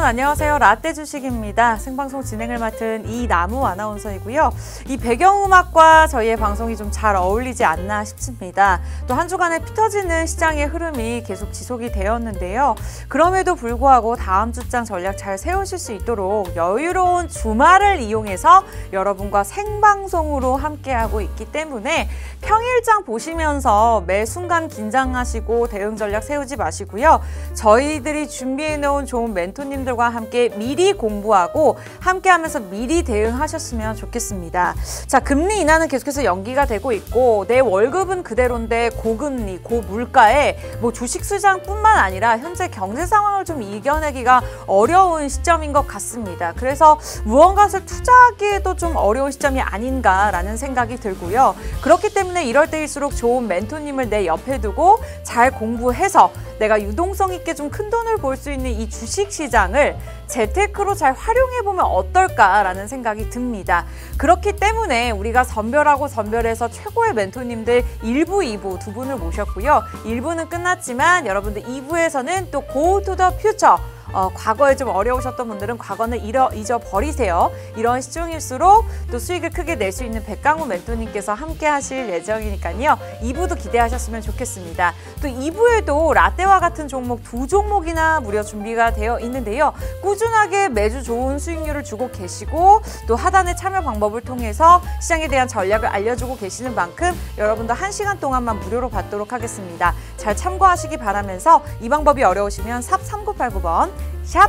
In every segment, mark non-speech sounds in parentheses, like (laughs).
여러분 안녕하세요. 라떼 주식입니다. 생방송 진행을 맡은 이나무 아나운서이고요. 이 배경음악과 저희의 방송이 좀 잘 어울리지 않나 싶습니다. 또 한주간에피 터지는 시장의 흐름이 계속 지속이 되었는데요. 그럼에도 불구하고 다음 주장 전략 잘 세우실 수 있도록 여유로운 주말을 이용해서 여러분과 생방송으로 함께하고 있기 때문에 평일장 보시면서 매 순간 긴장하시고 대응 전략 세우지 마시고요. 저희들이 준비해놓은 좋은 멘토님들 학생들과 함께 미리 공부하고 함께하면서 미리 대응하셨으면 좋겠습니다. 자 금리 인하는 계속해서 연기가 되고 있고 내 월급은 그대로인데 고금리, 고물가에 뭐 주식 시장뿐만 아니라 현재 경제 상황을 좀 이겨내기가 어려운 시점인 것 같습니다. 그래서 무언가를 투자하기에도 좀 어려운 시점이 아닌가라는 생각이 들고요. 그렇기 때문에 이럴 때일수록 좋은 멘토님을 내 옆에 두고 잘 공부해서 내가 유동성 있게 좀 큰 돈을 벌수 있는 이 주식 시장을 경험을 재테크로 잘 활용해보면 어떨까라는 생각이 듭니다. 그렇기 때문에 우리가 선별하고 선별해서 최고의 멘토님들 1부, 2부 두 분을 모셨고요. 1부는 끝났지만 여러분들 2부에서는 또 Go to the Future 어, 과거에 좀 어려우셨던 분들은 과거는 잃어, 잊어버리세요. 이런 시중일수록 또 수익을 크게 낼 수 있는 백강호 멘토님께서 함께 하실 예정이니까요. 2부도 기대하셨으면 좋겠습니다. 또 2부에도 라떼와 같은 종목 두 종목이나 무려 준비가 되어 있는데요. 꾸준하게 매주 좋은 수익률을 주고 계시고 또 하단의 참여 방법을 통해서 시장에 대한 전략을 알려주고 계시는 만큼 여러분도 한시간 동안만 무료로 받도록 하겠습니다. 잘 참고하시기 바라면서 이 방법이 어려우시면 삽 3989번 샵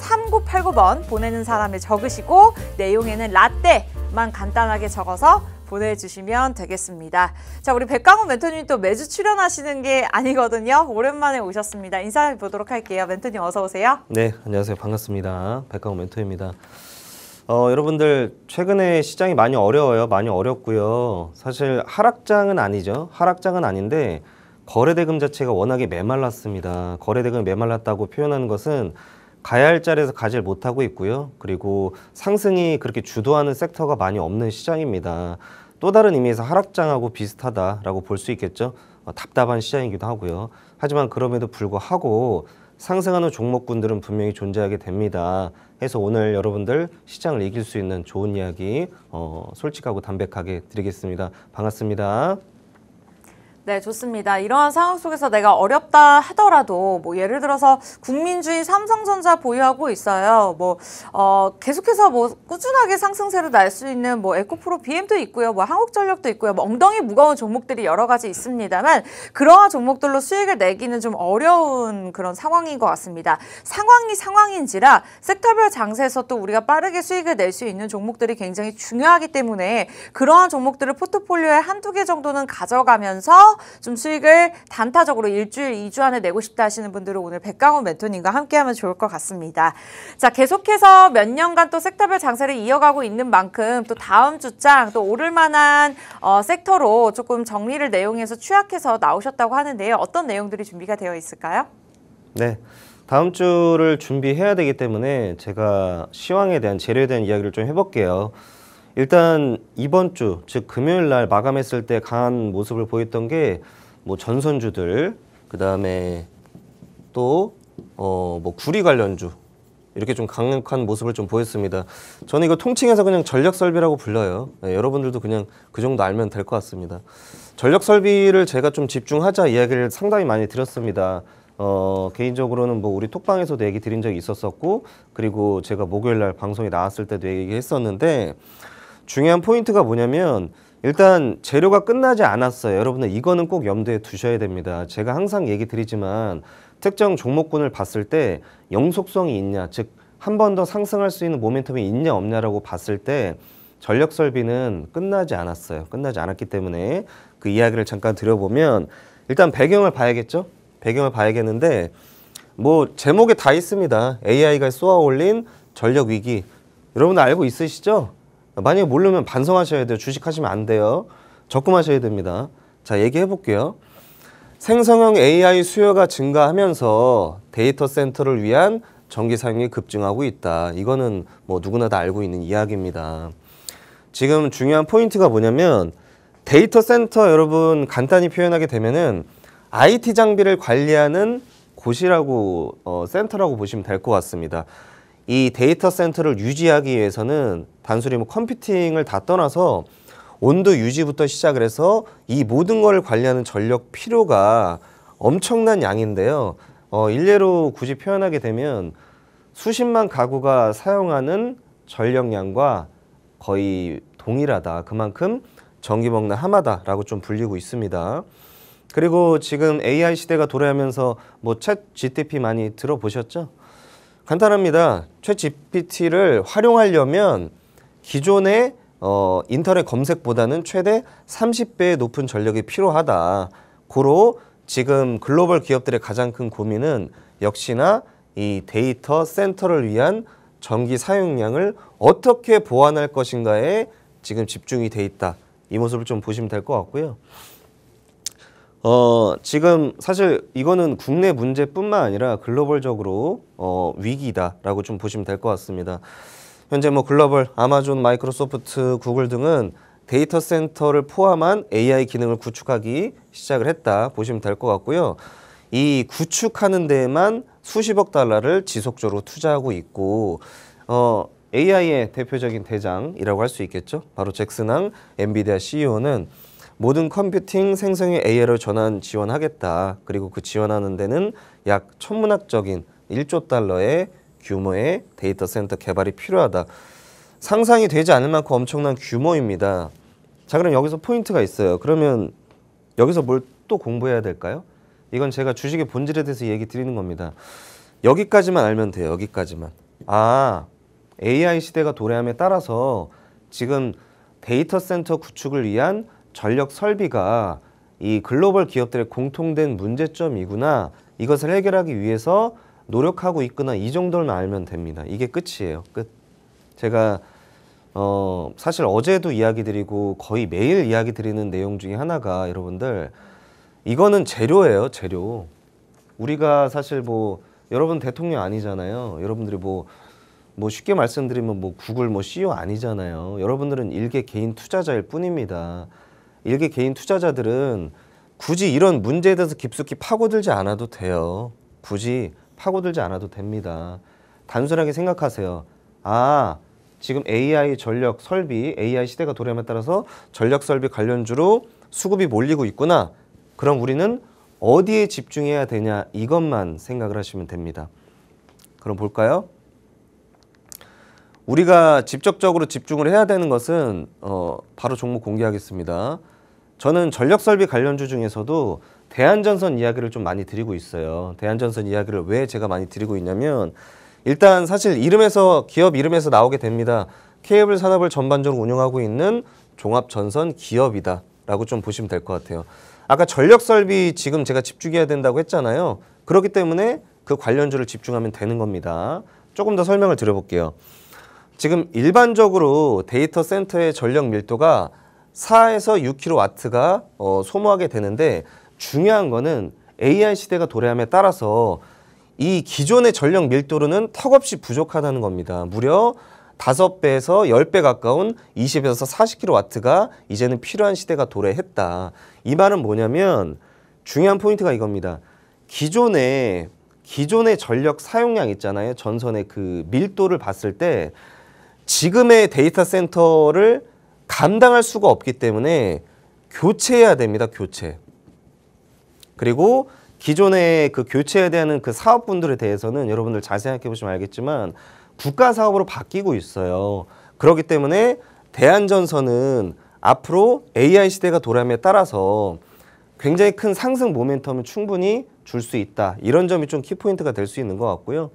3989번 보내는 사람을 적으시고 내용에는 라떼만 간단하게 적어서 보내주시면 되겠습니다. 자, 우리 백강호 멘토님 또 매주 출연하시는 게 아니거든요. 오랜만에 오셨습니다. 인사해 보도록 할게요. 멘토님 어서 오세요. 네, 안녕하세요. 반갑습니다. 백강호 멘토입니다. 어, 여러분들 최근에 시장이 많이 어려워요. 많이 어렵고요. 사실 하락장은 아니죠. 하락장은 아닌데 거래대금 자체가 워낙에 메말랐습니다. 거래대금이 메말랐다고 표현하는 것은 가야 할 자리에서 가질 못하고 있고요. 그리고 상승이 그렇게 주도하는 섹터가 많이 없는 시장입니다. 또 다른 의미에서 하락장하고 비슷하다라고 볼 수 있겠죠. 어, 답답한 시장이기도 하고요. 하지만 그럼에도 불구하고 상승하는 종목군들은 분명히 존재하게 됩니다. 해서 오늘 여러분들 시장을 이길 수 있는 좋은 이야기 어, 솔직하고 담백하게 드리겠습니다. 반갑습니다. 네, 좋습니다. 이러한 상황 속에서 내가 어렵다 하더라도 뭐 예를 들어서 국민주의 삼성전자 보유하고 있어요. 뭐 어, 계속해서 뭐 꾸준하게 상승세를날수 있는 뭐 에코프로 BM도 있고요. 뭐 한국전력도 있고요. 뭐 엉덩이 무거운 종목들이 여러 가지 있습니다만 그러한 종목들로 수익을 내기는 좀 어려운 그런 상황인 것 같습니다. 상황이 상황인지라 섹터별 장세에서 또 우리가 빠르게 수익을 낼 수 있는 종목들이 굉장히 중요하기 때문에 그러한 종목들을 포트폴리오에 한두 개 정도는 가져가면서 좀 수익을 단타적으로 일주일, 이주 안에 내고 싶다 하시는 분들은 오늘 백강호 멘토님과 함께하면 좋을 것 같습니다. 자, 계속해서 몇 년간 또 섹터별 장세를 이어가고 있는 만큼 또 다음 주장 또 오를 만한 어, 섹터로 조금 정리를 내용해서 취약해서 나오셨다고 하는데요. 어떤 내용들이 준비가 되어 있을까요? 네. 다음 주를 준비해야 되기 때문에 제가 시황에 대한 재료에 대한 이야기를 좀 해볼게요. 일단 이번 주 즉 금요일 날 마감했을 때 강한 모습을 보였던 게 뭐 전선주들 그다음에 또 어 뭐 구리 관련주 이렇게 좀 강력한 모습을 좀 보였습니다. 저는 이거 통칭해서 그냥 전력 설비라고 불러요. 네, 여러분들도 그냥 그 정도 알면 될 것 같습니다. 전력 설비를 제가 좀 집중하자 이야기를 상당히 많이 드렸습니다. 어, 개인적으로는 뭐 우리 톡방에서도 얘기 드린 적이 있었었고 그리고 제가 목요일 날 방송에 나왔을 때도 얘기했었는데 중요한 포인트가 뭐냐면 일단 재료가 끝나지 않았어요. 여러분들 이거는 꼭 염두에 두셔야 됩니다. 제가 항상 얘기 드리지만 특정 종목군을 봤을 때 영속성이 있냐, 즉 한 번 더 상승할 수 있는 모멘텀이 있냐 없냐라고 봤을 때 전력 설비는 끝나지 않았어요. 끝나지 않았기 때문에 그 이야기를 잠깐 드려보면 일단 배경을 봐야겠죠? 배경을 봐야겠는데 뭐 제목에 다 있습니다. AI가 쏘아올린 전력 위기. 여러분 알고 있으시죠? 만약에 모르면 반성하셔야 돼요. 주식하시면 안 돼요. 적금하셔야 됩니다. 자, 얘기해 볼게요. 생성형 AI 수요가 증가하면서 데이터 센터를 위한 전기 사용이 급증하고 있다. 이거는 뭐 누구나 다 알고 있는 이야기입니다. 지금 중요한 포인트가 뭐냐면 데이터 센터 여러분 간단히 표현하게 되면은 IT 장비를 관리하는 곳이라고 어, 센터라고 보시면 될 것 같습니다. 이 데이터 센터를 유지하기 위해서는 단순히 뭐 컴퓨팅을 다 떠나서 온도 유지부터 시작을 해서 이 모든 걸 관리하는 전력 필요가 엄청난 양인데요. 어, 일례로 굳이 표현하게 되면 수십만 가구가 사용하는 전력량과 거의 동일하다. 그만큼 전기 먹는 하마다라고 좀 불리고 있습니다. 그리고 지금 AI 시대가 도래하면서 뭐 챗 GTP 많이 들어보셨죠? 간단합니다. 최 GPT를 활용하려면 기존의 어, 인터넷 검색보다는 최대 30배의 높은 전력이 필요하다. 고로 지금 글로벌 기업들의 가장 큰 고민은 역시나 이 데이터 센터를 위한 전기 사용량을 어떻게 보완할 것인가에 지금 집중이 돼 있다. 이 모습을 좀 보시면 될 것 같고요. 어, 지금 사실 이거는 국내 문제뿐만 아니라 글로벌적으로 어, 위기다라고 좀 보시면 될 것 같습니다. 현재 뭐 글로벌 아마존, 마이크로소프트, 구글 등은 데이터 센터를 포함한 AI 기능을 구축하기 시작을 했다 보시면 될 것 같고요. 이 구축하는 데에만 수십억 달러를 지속적으로 투자하고 있고 어, AI의 대표적인 대장이라고 할 수 있겠죠. 바로 잭슨왕 엔비디아 CEO는 모든 컴퓨팅 생성의 AI로 전환 지원하겠다. 그리고 그 지원하는 데는 약 천문학적인 1조 달러의 규모의 데이터 센터 개발이 필요하다. 상상이 되지 않을 만큼 엄청난 규모입니다. 자, 그럼 여기서 포인트가 있어요. 그러면 여기서 뭘 또 공부해야 될까요? 이건 제가 주식의 본질에 대해서 얘기 드리는 겁니다. 여기까지만 알면 돼요. 여기까지만. 아, AI 시대가 도래함에 따라서 지금 데이터 센터 구축을 위한 전력 설비가 이 글로벌 기업들의 공통된 문제점이구나 이것을 해결하기 위해서 노력하고 있구나 이 정도는 알면 됩니다. 이게 끝이에요. 끝. 제가 어 사실 어제도 이야기 드리고 거의 매일 이야기 드리는 내용 중에 하나가 여러분들 이거는 재료예요. 재료. 우리가 사실 뭐 여러분 대통령 아니잖아요. 여러분들이 뭐뭐 뭐 쉽게 말씀드리면 뭐 구글 뭐 CEO 아니잖아요. 여러분들은 일개 개인 투자자일 뿐입니다. 일개 개인 투자자들은 굳이 이런 문제에 대해서 깊숙이 파고들지 않아도 돼요. 굳이 파고들지 않아도 됩니다. 단순하게 생각하세요. 아, 지금 AI 전력 설비, AI 시대가 도래함에 따라서 전력 설비 관련주로 수급이 몰리고 있구나. 그럼 우리는 어디에 집중해야 되냐 이것만 생각을 하시면 됩니다. 그럼 볼까요? 우리가 직접적으로 집중을 해야 되는 것은 어, 바로 종목 공개하겠습니다. 저는 전력 설비 관련주 중에서도 대한전선 이야기를 좀 많이 드리고 있어요. 대한전선 이야기를 왜 제가 많이 드리고 있냐면 일단 사실 이름에서 기업 이름에서 나오게 됩니다. 케이블 산업을 전반적으로 운영하고 있는 종합전선 기업이다라고 좀 보시면 될 것 같아요. 아까 전력 설비 지금 제가 집중해야 된다고 했잖아요. 그렇기 때문에 그 관련주를 집중하면 되는 겁니다. 조금 더 설명을 드려볼게요. 지금 일반적으로 데이터 센터의 전력 밀도가 4에서 6kW가 어, 소모하게 되는데 중요한 거는 AI 시대가 도래함에 따라서 이 기존의 전력 밀도로는 턱없이 부족하다는 겁니다. 무려 5배에서 10배 가까운 20에서 40kW가 이제는 필요한 시대가 도래했다. 이 말은 뭐냐면 중요한 포인트가 이겁니다. 기존의 기존의 전력 사용량 있잖아요. 전선의 그 밀도를 봤을 때 지금의 데이터 센터를 감당할 수가 없기 때문에 교체해야 됩니다. 교체. 그리고 기존의 그 교체에 대한 그 사업분들에 대해서는 여러분들 잘 생각해 보시면 알겠지만 국가 사업으로 바뀌고 있어요. 그렇기 때문에 대한전선은 앞으로 AI 시대가 돌아오에 따라서 굉장히 큰 상승 모멘텀을 충분히 줄 수 있다. 이런 점이 좀 키포인트가 될 수 있는 것 같고요.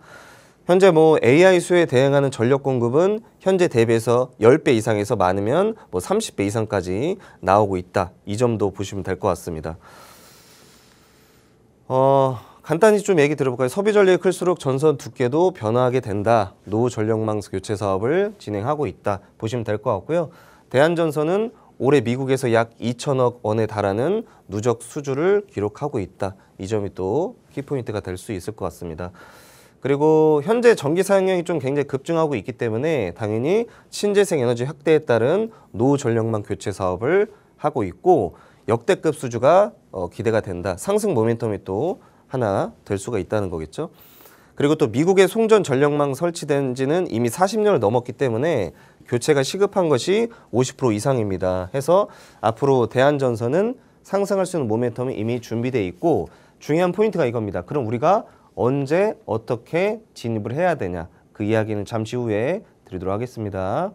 현재 뭐 AI 수에 대응하는 전력 공급은 현재 대비해서 10배 이상에서 많으면 뭐 30배 이상까지 나오고 있다. 이 점도 보시면 될 것 같습니다. 어, 간단히 좀 얘기 들어볼까요? 섭비 전력이 클수록 전선 두께도 변화하게 된다. 노후 전력망 교체 사업을 진행하고 있다. 보시면 될 것 같고요. 대한전선은 올해 미국에서 약 2천억 원에 달하는 누적 수주를 기록하고 있다. 이 점이 또 키포인트가 될 수 있을 것 같습니다. 그리고 현재 전기 사용량이 좀 굉장히 급증하고 있기 때문에 당연히 신재생 에너지 확대에 따른 노후 전력망 교체 사업을 하고 있고 역대급 수주가 어, 기대가 된다. 상승 모멘텀이 또 하나 될 수가 있다는 거겠죠. 그리고 또 미국의 송전 전력망 설치된 지는 이미 40년을 넘었기 때문에 교체가 시급한 것이 50% 이상입니다. 해서 앞으로 대한전선은 상승할 수 있는 모멘텀이 이미 준비되어 있고 중요한 포인트가 이겁니다. 그럼 우리가 언제 어떻게 진입을 해야 되냐 그 이야기는 잠시 후에 드리도록 하겠습니다.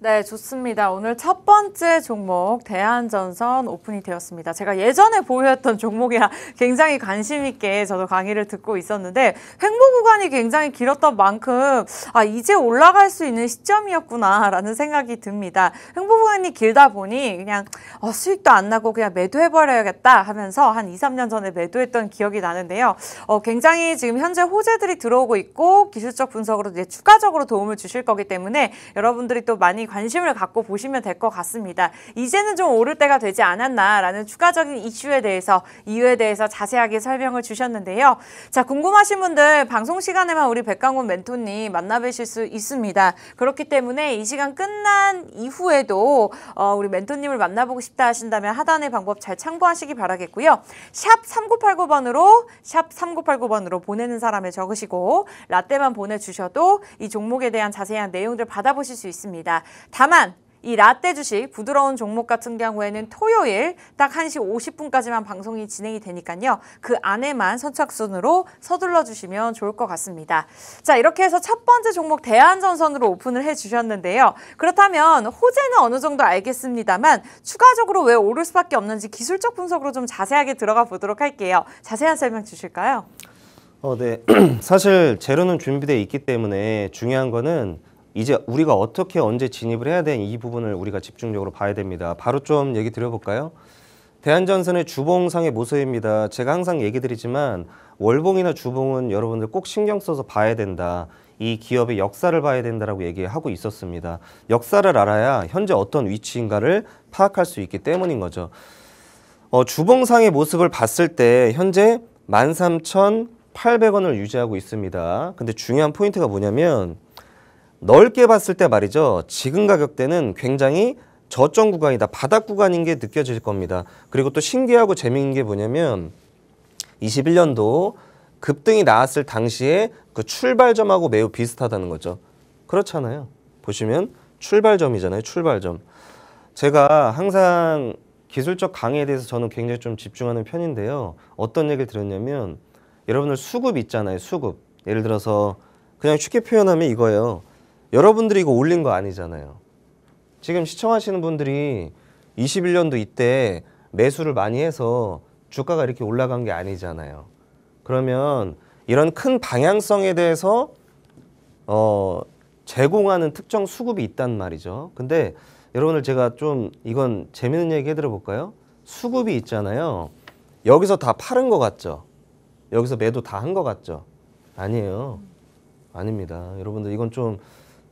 네, 좋습니다. 오늘 첫 번째 종목 대한전선 오픈이 되었습니다. 제가 예전에 보유했던 종목이라 (laughs) 굉장히 관심 있게 저도 강의를 듣고 있었는데 횡보 구간이 굉장히 길었던 만큼 아 이제 올라갈 수 있는 시점이었구나라는 생각이 듭니다. 횡보 구간이 길다 보니 그냥 어, 수익도 안 나고 그냥 매도해버려야겠다 하면서 한 2, 3년 전에 매도했던 기억이 나는데요. 어, 굉장히 지금 현재 호재들이 들어오고 있고 기술적 분석으로 이제 추가적으로 도움을 주실 거기 때문에 여러분들이 또 많이 관심을 갖고 보시면 될 것 같습니다. 이제는 좀 오를 때가 되지 않았나라는 추가적인 이슈에 대해서 이유에 대해서 자세하게 설명을 주셨는데요. 자 궁금하신 분들 방송 시간에만 우리 백강훈 멘토님 만나뵈실 수 있습니다. 그렇기 때문에 이 시간 끝난 이후에도 어, 우리 멘토님을 만나보고 싶다 하신다면 하단의 방법 잘 참고하시기 바라겠고요. 샵 3989번으로 샵 3989번으로 보내는 사람을 적으시고 라떼만 보내주셔도 이 종목에 대한 자세한 내용들 받아보실 수 있습니다. 다만 이 라떼 주식 부드러운 종목 같은 경우에는 토요일 딱 1시 50분까지만 방송이 진행이 되니까요. 그 안에만 선착순으로 서둘러 주시면 좋을 것 같습니다. 자 이렇게 해서 첫 번째 종목 대한전선으로 오픈을 해주셨는데요. 그렇다면 호재는 어느 정도 알겠습니다만 추가적으로 왜 오를 수밖에 없는지 기술적 분석으로 좀 자세하게 들어가 보도록 할게요. 자세한 설명 주실까요? 어, 네. (clears throat) 사실 재료는 준비되어 있기 때문에 중요한 거는 이제 우리가 어떻게 언제 진입을 해야 되는 이 부분을 우리가 집중적으로 봐야 됩니다. 바로 좀 얘기 드려볼까요? 대한전선의 주봉상의 모습입니다. 제가 항상 얘기 드리지만 월봉이나 주봉은 여러분들 꼭 신경 써서 봐야 된다. 이 기업의 역사를 봐야 된다라고 얘기하고 있었습니다. 역사를 알아야 현재 어떤 위치인가를 파악할 수 있기 때문인 거죠. 어, 주봉상의 모습을 봤을 때 현재 13,800원을 유지하고 있습니다. 근데 중요한 포인트가 뭐냐면 넓게 봤을 때 말이죠. 지금 가격대는 굉장히 저점 구간이다. 바닥 구간인 게 느껴질 겁니다. 그리고 또 신기하고 재미있는 게 뭐냐면 21년도 급등이 나왔을 당시에 그 출발점하고 매우 비슷하다는 거죠. 그렇잖아요. 보시면 출발점이잖아요. 출발점. 제가 항상 기술적 강의에 대해서 저는 굉장히 좀 집중하는 편인데요. 어떤 얘기를 들었냐면 여러분들 수급 있잖아요. 수급. 예를 들어서 그냥 쉽게 표현하면 이거예요. 여러분들이 이거 올린 거 아니잖아요. 지금 시청하시는 분들이 21년도 이때 매수를 많이 해서 주가가 이렇게 올라간 게 아니잖아요. 그러면 이런 큰 방향성에 대해서 어, 제공하는 특정 수급이 있단 말이죠. 근데 여러분들 제가 좀 이건 재밌는 얘기 해드려 볼까요? 수급이 있잖아요. 여기서 다 파는 것 같죠? 여기서 매도 다 한 것 같죠? 아니에요. 아닙니다. 여러분들 이건 좀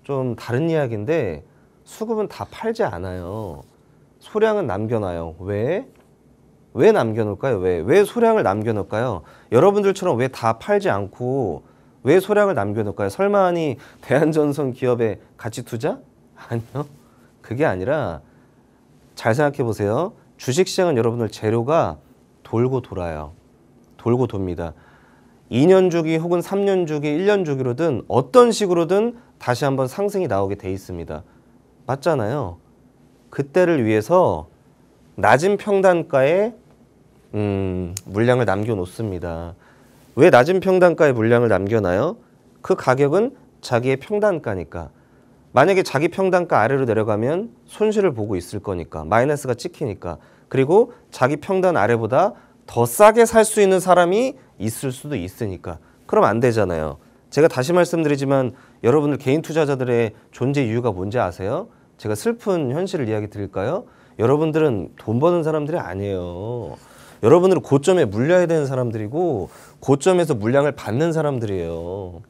좀 다른 이야기인데 수급은 다 팔지 않아요. 소량은 남겨놔요. 왜? 왜 남겨놓을까요? 왜? 왜 소량을 남겨놓을까요? 여러분들처럼 왜 다 팔지 않고 왜 소량을 남겨놓을까요? 설마하니 대한전선 기업에 같이 투자? (laughs) 아니요. 그게 아니라 잘 생각해 보세요. 주식시장은 여러분들 재료가 돌고 돌아요. 돌고 돕니다. 2년 주기 혹은 3년 주기, 1년 주기로든 어떤 식으로든 다시 한번 상승이 나오게 돼 있습니다. 맞잖아요. 그때를 위해서 낮은 평단가에 음, 물량을 남겨 놓습니다. 왜 낮은 평단가에 물량을 남겨놔요? 그 가격은 자기의 평단가니까. 만약에 자기 평단가 아래로 내려가면 손실을 보고 있을 거니까 마이너스가 찍히니까 그리고 자기 평단 아래보다 더 싸게 살 수 있는 사람이 있을 수도 있으니까 그럼 안 되잖아요. 제가 다시 말씀드리지만 여러분들 개인 투자자들의 존재 이유가 뭔지 아세요? 제가 슬픈 현실을 이야기 드릴까요? 여러분들은 돈 버는 사람들이 아니에요. 여러분들은 고점에 물려야 되는 사람들이고 고점에서 물량을 받는 사람들이에요.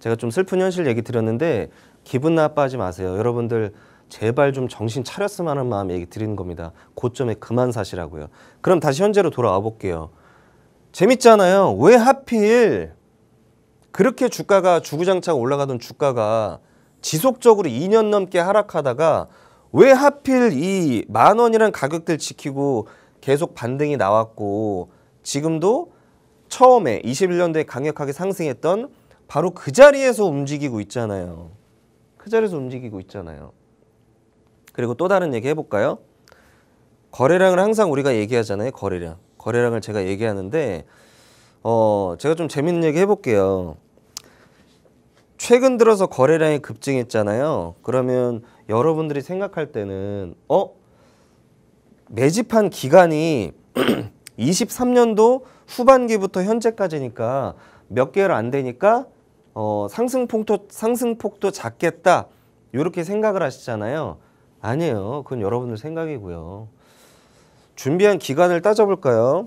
제가 좀 슬픈 현실 얘기 드렸는데 기분 나빠하지 마세요. 여러분들 제발 좀 정신 차렸으면 하는 마음 얘기 드리는 겁니다. 고점에 그만 사시라고요. 그럼 다시 현재로 돌아와 볼게요. 재밌잖아요. 왜 하필 그렇게 주가가 주구장창 올라가던 주가가 지속적으로 2년 넘게 하락하다가 왜 하필 이 만 원이란 가격대를 지키고 계속 반등이 나왔고 지금도 처음에 21년도에 강력하게 상승했던 바로 그 자리에서 움직이고 있잖아요. 그 자리에서 움직이고 있잖아요. 그리고 또 다른 얘기 해볼까요? 거래량을 항상 우리가 얘기하잖아요. 거래량. 거래량을 제가 얘기하는데 어, 제가 좀 재밌는 얘기 해볼게요. 최근 들어서 거래량이 급증했잖아요. 그러면 여러분들이 생각할 때는 어 매집한 기간이 23년도 (clears throat) 후반기부터 현재까지니까 몇 개월 안 되니까 어, 상승폭도 상승폭도 작겠다 이렇게 생각을 하시잖아요. 아니에요. 그건 여러분들 생각이고요. 준비한 기간을 따져볼까요?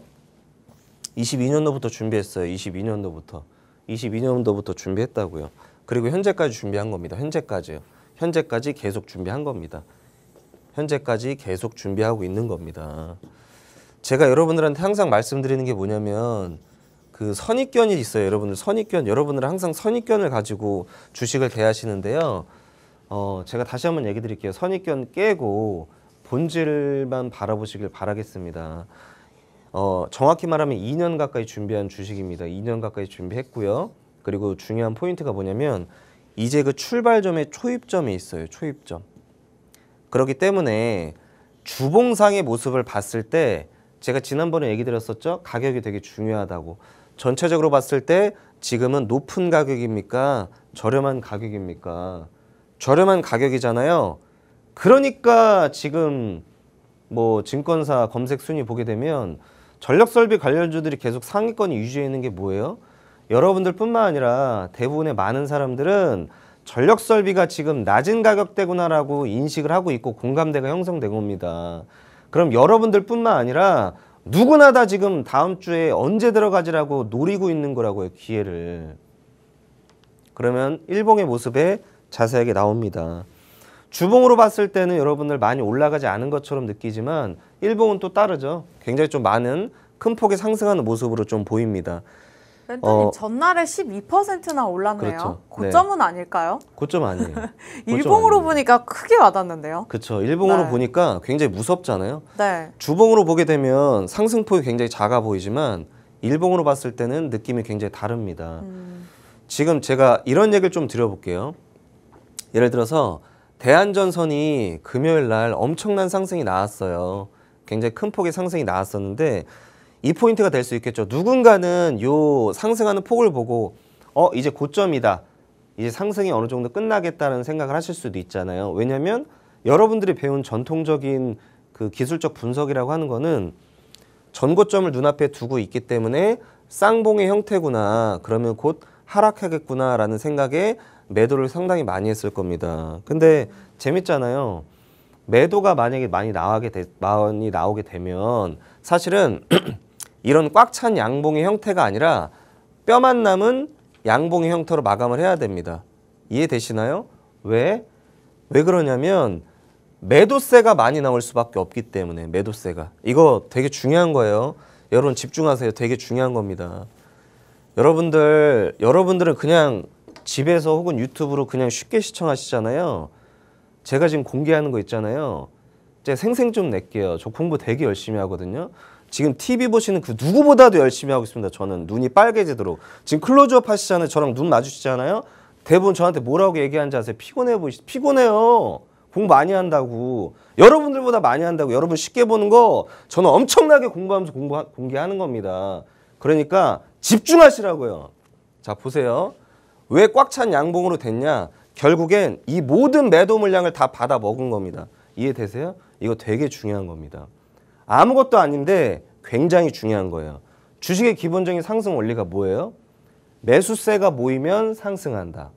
22년도부터 준비했어요. 22년도부터. 22년도부터 준비했다고요. 그리고 현재까지 준비한 겁니다. 현재까지요. 현재까지 계속 준비한 겁니다. 현재까지 계속 준비하고 있는 겁니다. 제가 여러분들한테 항상 말씀드리는 게 뭐냐면 그 선입견이 있어요. 여러분들 선입견. 여러분들 항상 선입견을 가지고 주식을 개하시는데요. 어, 제가 다시 한번 얘기 드릴게요. 선입견 깨고 본질만 바라보시길 바라겠습니다. 어, 정확히 말하면 2년 가까이 준비한 주식입니다. 2년 가까이 준비했고요. 그리고 중요한 포인트가 뭐냐면 이제 그 출발점에 초입점이 있어요. 초입점. 그렇기 때문에 주봉상의 모습을 봤을 때 제가 지난번에 얘기 드렸었죠. 가격이 되게 중요하다고. 전체적으로 봤을 때 지금은 높은 가격입니까? 저렴한 가격입니까? 저렴한 가격이잖아요. 그러니까 지금 뭐 증권사 검색 순위 보게 되면 전력 설비 관련주들이 계속 상위권이 유지해 있는 게 뭐예요? 여러분들뿐만 아니라 대부분의 많은 사람들은 전력 설비가 지금 낮은 가격대구나라고 인식을 하고 있고 공감대가 형성된 겁니다. 그럼 여러분들뿐만 아니라 누구나 다 지금 다음 주에 언제 들어가지라고 노리고 있는 거라고요 기회를 그러면 일봉의 모습에 자세하게 나옵니다 주봉으로 봤을 때는 여러분들 많이 올라가지 않은 것처럼 느끼지만 일봉은 또 따르죠. 굉장히 좀 많은 큰 폭의 상승하는 모습으로 좀 보입니다. 렌트님 어, 전날에 12%나 올랐네요. 그렇죠. 네. 고점은 네. 아닐까요? 고점 아니에요. (laughs) 일봉으로 보니까 크게 와닿는데요. 그렇죠. 일봉으로 네. 보니까 굉장히 무섭잖아요. 네. 주봉으로 보게 되면 상승폭이 굉장히 작아 보이지만 일봉으로 봤을 때는 느낌이 굉장히 다릅니다. 음. 지금 제가 이런 얘기를 좀 드려볼게요. 예를 들어서 대한전선이 금요일 날 엄청난 상승이 나왔어요. 굉장히 큰 폭의 상승이 나왔었는데 이 포인트가 될 수 있겠죠. 누군가는 요 상승하는 폭을 보고 어 이제 고점이다. 이제 상승이 어느 정도 끝나겠다는 생각을 하실 수도 있잖아요. 왜냐면 하 여러분들이 배운 전통적인 그 기술적 분석이라고 하는 거는 전고점을 눈앞에 두고 있기 때문에 쌍봉의 형태구나. 그러면 곧 하락하겠구나라는 생각에 매도를 상당히 많이 했을 겁니다. 근데 재밌잖아요. 매도가 만약에 많이 나오게 되, 많이 나오게 되면 사실은 (clears throat) 이런 꽉 찬 양봉의 형태가 아니라 뼈만 남은 양봉의 형태로 마감을 해야 됩니다. 이해되시나요? 왜? 왜 그러냐면 매도세가 많이 나올 수밖에 없기 때문에 매도세가 이거 되게 중요한 거예요. 여러분 집중하세요. 되게 중요한 겁니다. 여러분들 여러분들은 그냥 집에서 혹은 유튜브로 그냥 쉽게 시청하시잖아요. 제가 지금 공개하는 거 있잖아요. 제가 생생 좀 낼게요. 저 공부 되게 열심히 하거든요. 지금 TV 보시는 그 누구보다도 열심히 하고 있습니다. 저는 눈이 빨개지도록. 지금 클로즈업 하시잖아요. 저랑 눈 마주치잖아요. 대부분 저한테 뭐라고 얘기한는지 아세요? 피곤해 보이시, 피곤해요. 공부 많이 한다고. 여러분들보다 많이 한다고. 여러분 쉽게 보는 거 저는 엄청나게 공부하면서 공부 공개하는 겁니다. 그러니까 집중하시라고요. 자, 보세요. 왜꽉찬 양봉으로 됐냐? 결국엔 이 모든 매도 물량을 다 받아 먹은 겁니다. 이해되세요? 이거 되게 중요한 겁니다. 아무것도 아닌데 굉장히 중요한 거예요. 주식의 기본적인 상승 원리가 뭐예요? 매수세가 모이면 상승한다.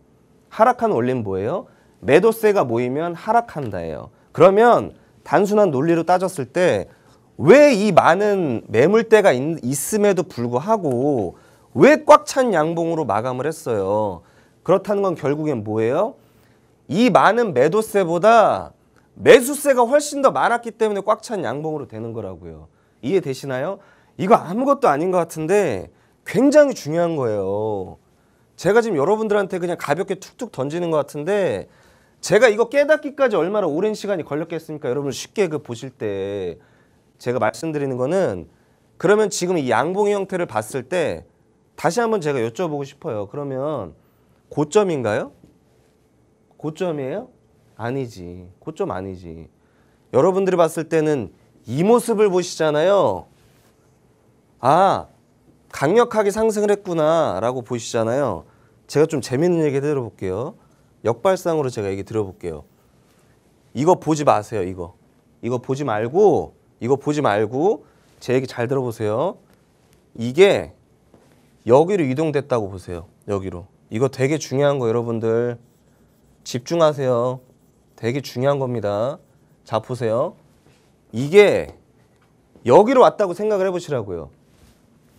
하락한 원리는 뭐예요? 매도세가 모이면 하락한다예요. 그러면 단순한 논리로 따졌을 때 왜 이 많은 매물대가 있, 있음에도 불구하고 왜꽉찬 양봉으로 마감을 했어요. 그렇다는 건 결국엔 뭐예요? 이 많은 매도세보다 매수세가 훨씬 더 많았기 때문에 꽉 찬 양봉으로 되는 거라고요. 이해되시나요? 이거 아무것도 아닌 것 같은데 굉장히 중요한 거예요. 제가 지금 여러분들한테 그냥 가볍게 툭툭 던지는 것 같은데 제가 이거 깨닫기까지 얼마나 오랜 시간이 걸렸겠습니까? 여러분 쉽게 그 보실 때 제가 말씀드리는 거는 그러면 지금 이 양봉의 형태를 봤을 때 다시 한번 제가 여쭤보고 싶어요. 그러면 고점인가요? 고점이에요? 아니지. 고점 아니지. 여러분들이 봤을 때는 이 모습을 보시잖아요. 아, 강력하게 상승을 했구나 라고 보시잖아요. 제가 좀 재밌는 얘기 들어볼게요. 역발상으로 제가 얘기 들어볼게요. 이거 보지 마세요, 이거. 이거 보지 말고, 이거 보지 말고, 제 얘기 잘 들어보세요. 이게 여기로 이동됐다고 보세요. 여기로. 이거 되게 중요한 거 여러분들 집중하세요. 되게 중요한 겁니다. 자 보세요. 이게 여기로 왔다고 생각을 해보시라고요.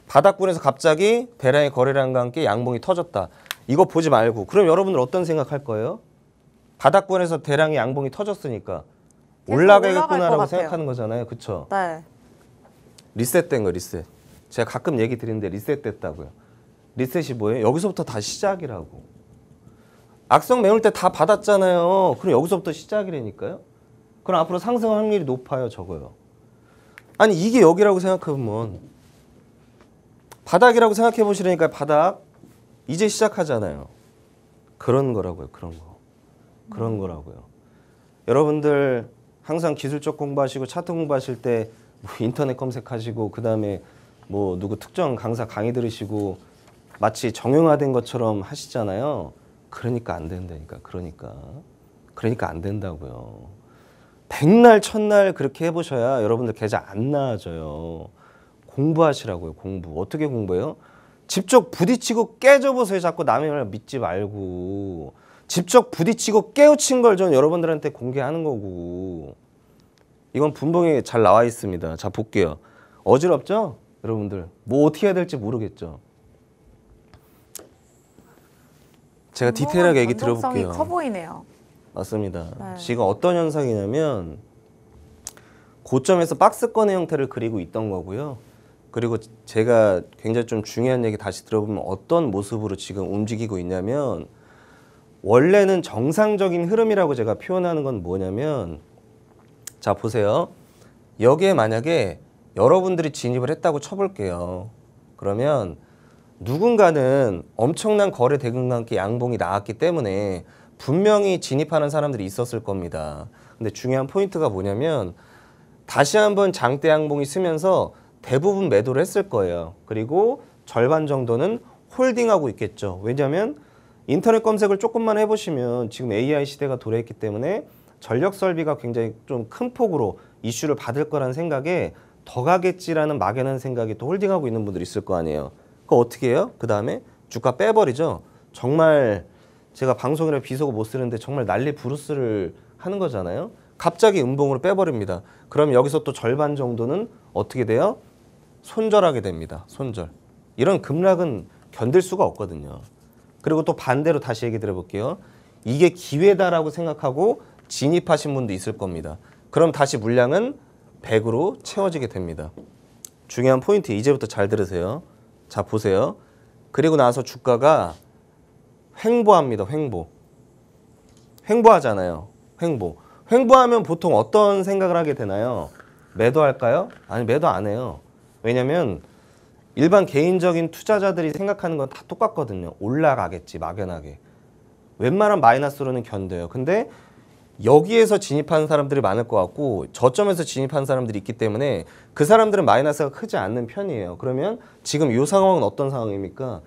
바닥분에서 갑자기 배량의 거래량과 함께 양봉이 터졌다. 이거 보지 말고 그럼 여러분들 어떤 생각할 거예요? 바닥권에서 대량의 양봉이 터졌으니까 올라가겠구나라고 생각하는 거잖아요. 그렇죠? 네. 리셋된 거 리셋. 제가 가끔 얘기 드리는데 리셋됐다고요. 리셋이 뭐예요? 여기서부터 다시 작이라고 악성 매울 때 다 받았잖아요. 그럼 여기서부터 시작이라니까요. 그럼 앞으로 상승 확률이 높아요, 적어요. 아니 이게 여기라고 생각하면 바닥이라고 생각해 보시라니까 바닥 이제 시작하잖아요. 그런 거라고요, 그런 거. 그런 음. 거라고요. 여러분들 항상 기술적 공부하시고 차트 공부하실 때뭐 인터넷 검색하시고 그 다음에 뭐 누구 특정 강사 강의 들으시고 마치 정형화된 것처럼 하시잖아요. 그러니까 안 된다니까. 그러니까. 그러니까 안 된다고요. 백날 첫날 그렇게 해보셔야 여러분들 계좌 안 나아져요. 공부하시라고요. 공부. 어떻게 공부해요? 직접 부딪히고 깨져보세요. 자꾸 남의 말 믿지 말고. 직접 부딪히고 깨우친 걸저 여러분들한테 공개하는 거고. 이건 분봉에 잘 나와 있습니다. 자, 볼게요. 어지럽죠? 여러분들 뭐 어떻게 해야 될지 모르겠죠. 제가 디테일하게 얘기 들어볼게요. 커 보이네요. 맞습니다. 네. 지금 어떤 현상이냐면 고점에서 박스권의 형태를 그리고 있던 거고요. 그리고 제가 굉장히 좀 중요한 얘기 다시 들어보면 어떤 모습으로 지금 움직이고 있냐면 원래는 정상적인 흐름이라고 제가 표현하는 건 뭐냐면 자 보세요. 여기에 만약에 여러분들이 진입을 했다고 쳐볼게요. 그러면 누군가는 엄청난 거래 대금과 함께 양봉이 나왔기 때문에 분명히 진입하는 사람들이 있었을 겁니다. 근데 중요한 포인트가 뭐냐면 다시 한번 장대 양봉이 쓰면서 대부분 매도를 했을 거예요. 그리고 절반 정도는 홀딩하고 있겠죠. 왜냐하면 인터넷 검색을 조금만 해보시면 지금 AI 시대가 도래했기 때문에 전력 설비가 굉장히 좀 큰 폭으로 이슈를 받을 거라는 생각에 더 가겠지라는 막연한 생각이 또 홀딩하고 있는 분들이 있을 거 아니에요. 그거 어떻게 해요? 그 다음에 주가 빼버리죠. 정말 제가 방송이라 비속어 못 쓰는데 정말 난리 부르스를 하는 거잖아요. 갑자기 음봉으로 빼버립니다. 그럼 여기서 또 절반 정도는 어떻게 돼요? 손절하게 됩니다. 손절. 이런 급락은 견딜 수가 없거든요. 그리고 또 반대로 다시 얘기 드려볼게요. 이게 기회다라고 생각하고 진입하신 분도 있을 겁니다. 그럼 다시 물량은 100으로 채워지게 됩니다. 중요한 포인트 이제부터 잘 들으세요. 자 보세요. 그리고 나서 주가가 횡보합니다. 횡보. 횡보하잖아요. 횡보. 횡보하면 보통 어떤 생각을 하게 되나요? 매도할까요? 아니 매도 안 해요. 왜냐면 일반 개인적인 투자자들이 생각하는 건 다 똑같거든요. 올라가겠지 막연하게. 웬만한 마이너스로는 견뎌요. 근데 여기에서 진입하는 사람들이 많을 것 같고 저점에서 진입한 사람들이 있기 때문에 그 사람들은 마이너스가 크지 않는 편이에요. 그러면 지금 이 상황은 어떤 상황입니까?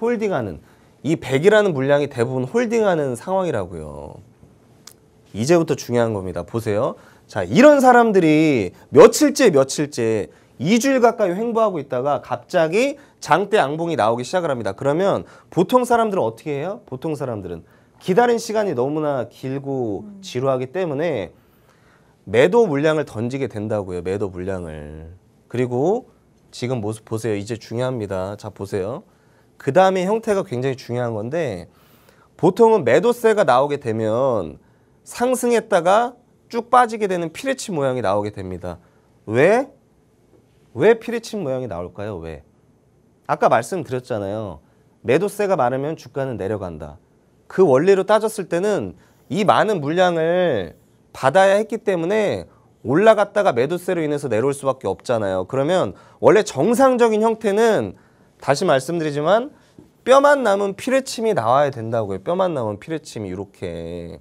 홀딩하는 이 100이라는 물량이 대부분 홀딩하는 상황이라고요. 이제부터 중요한 겁니다. 보세요. 자 이런 사람들이 며칠째 며칠째 2주일 가까이 횡보하고 있다가 갑자기 장대 양봉이 나오기 시작을 합니다. 그러면 보통 사람들은 어떻게 해요? 보통 사람들은 기다린 시간이 너무나 길고 지루하기 때문에 매도 물량을 던지게 된다고요. 매도 물량을. 그리고 지금 모습 보세요. 이제 중요합니다. 자 보세요. 그 다음에 형태가 굉장히 중요한 건데 보통은 매도세가 나오게 되면 상승했다가 쭉 빠지게 되는 피레침 모양이 나오게 됩니다. 왜? 왜피레침 모양이 나올까요? 왜? 아까 말씀드렸잖아요. 매도세가 많으면 주가는 내려간다. 그 원리로 따졌을 때는 이 많은 물량을 받아야 했기 때문에 올라갔다가 매도세로 인해서 내려올 수밖에 없잖아요. 그러면 원래 정상적인 형태는 다시 말씀드리지만 뼈만 남은 피뢰침이 나와야 된다고요. 뼈만 남은 피뢰침이 이렇게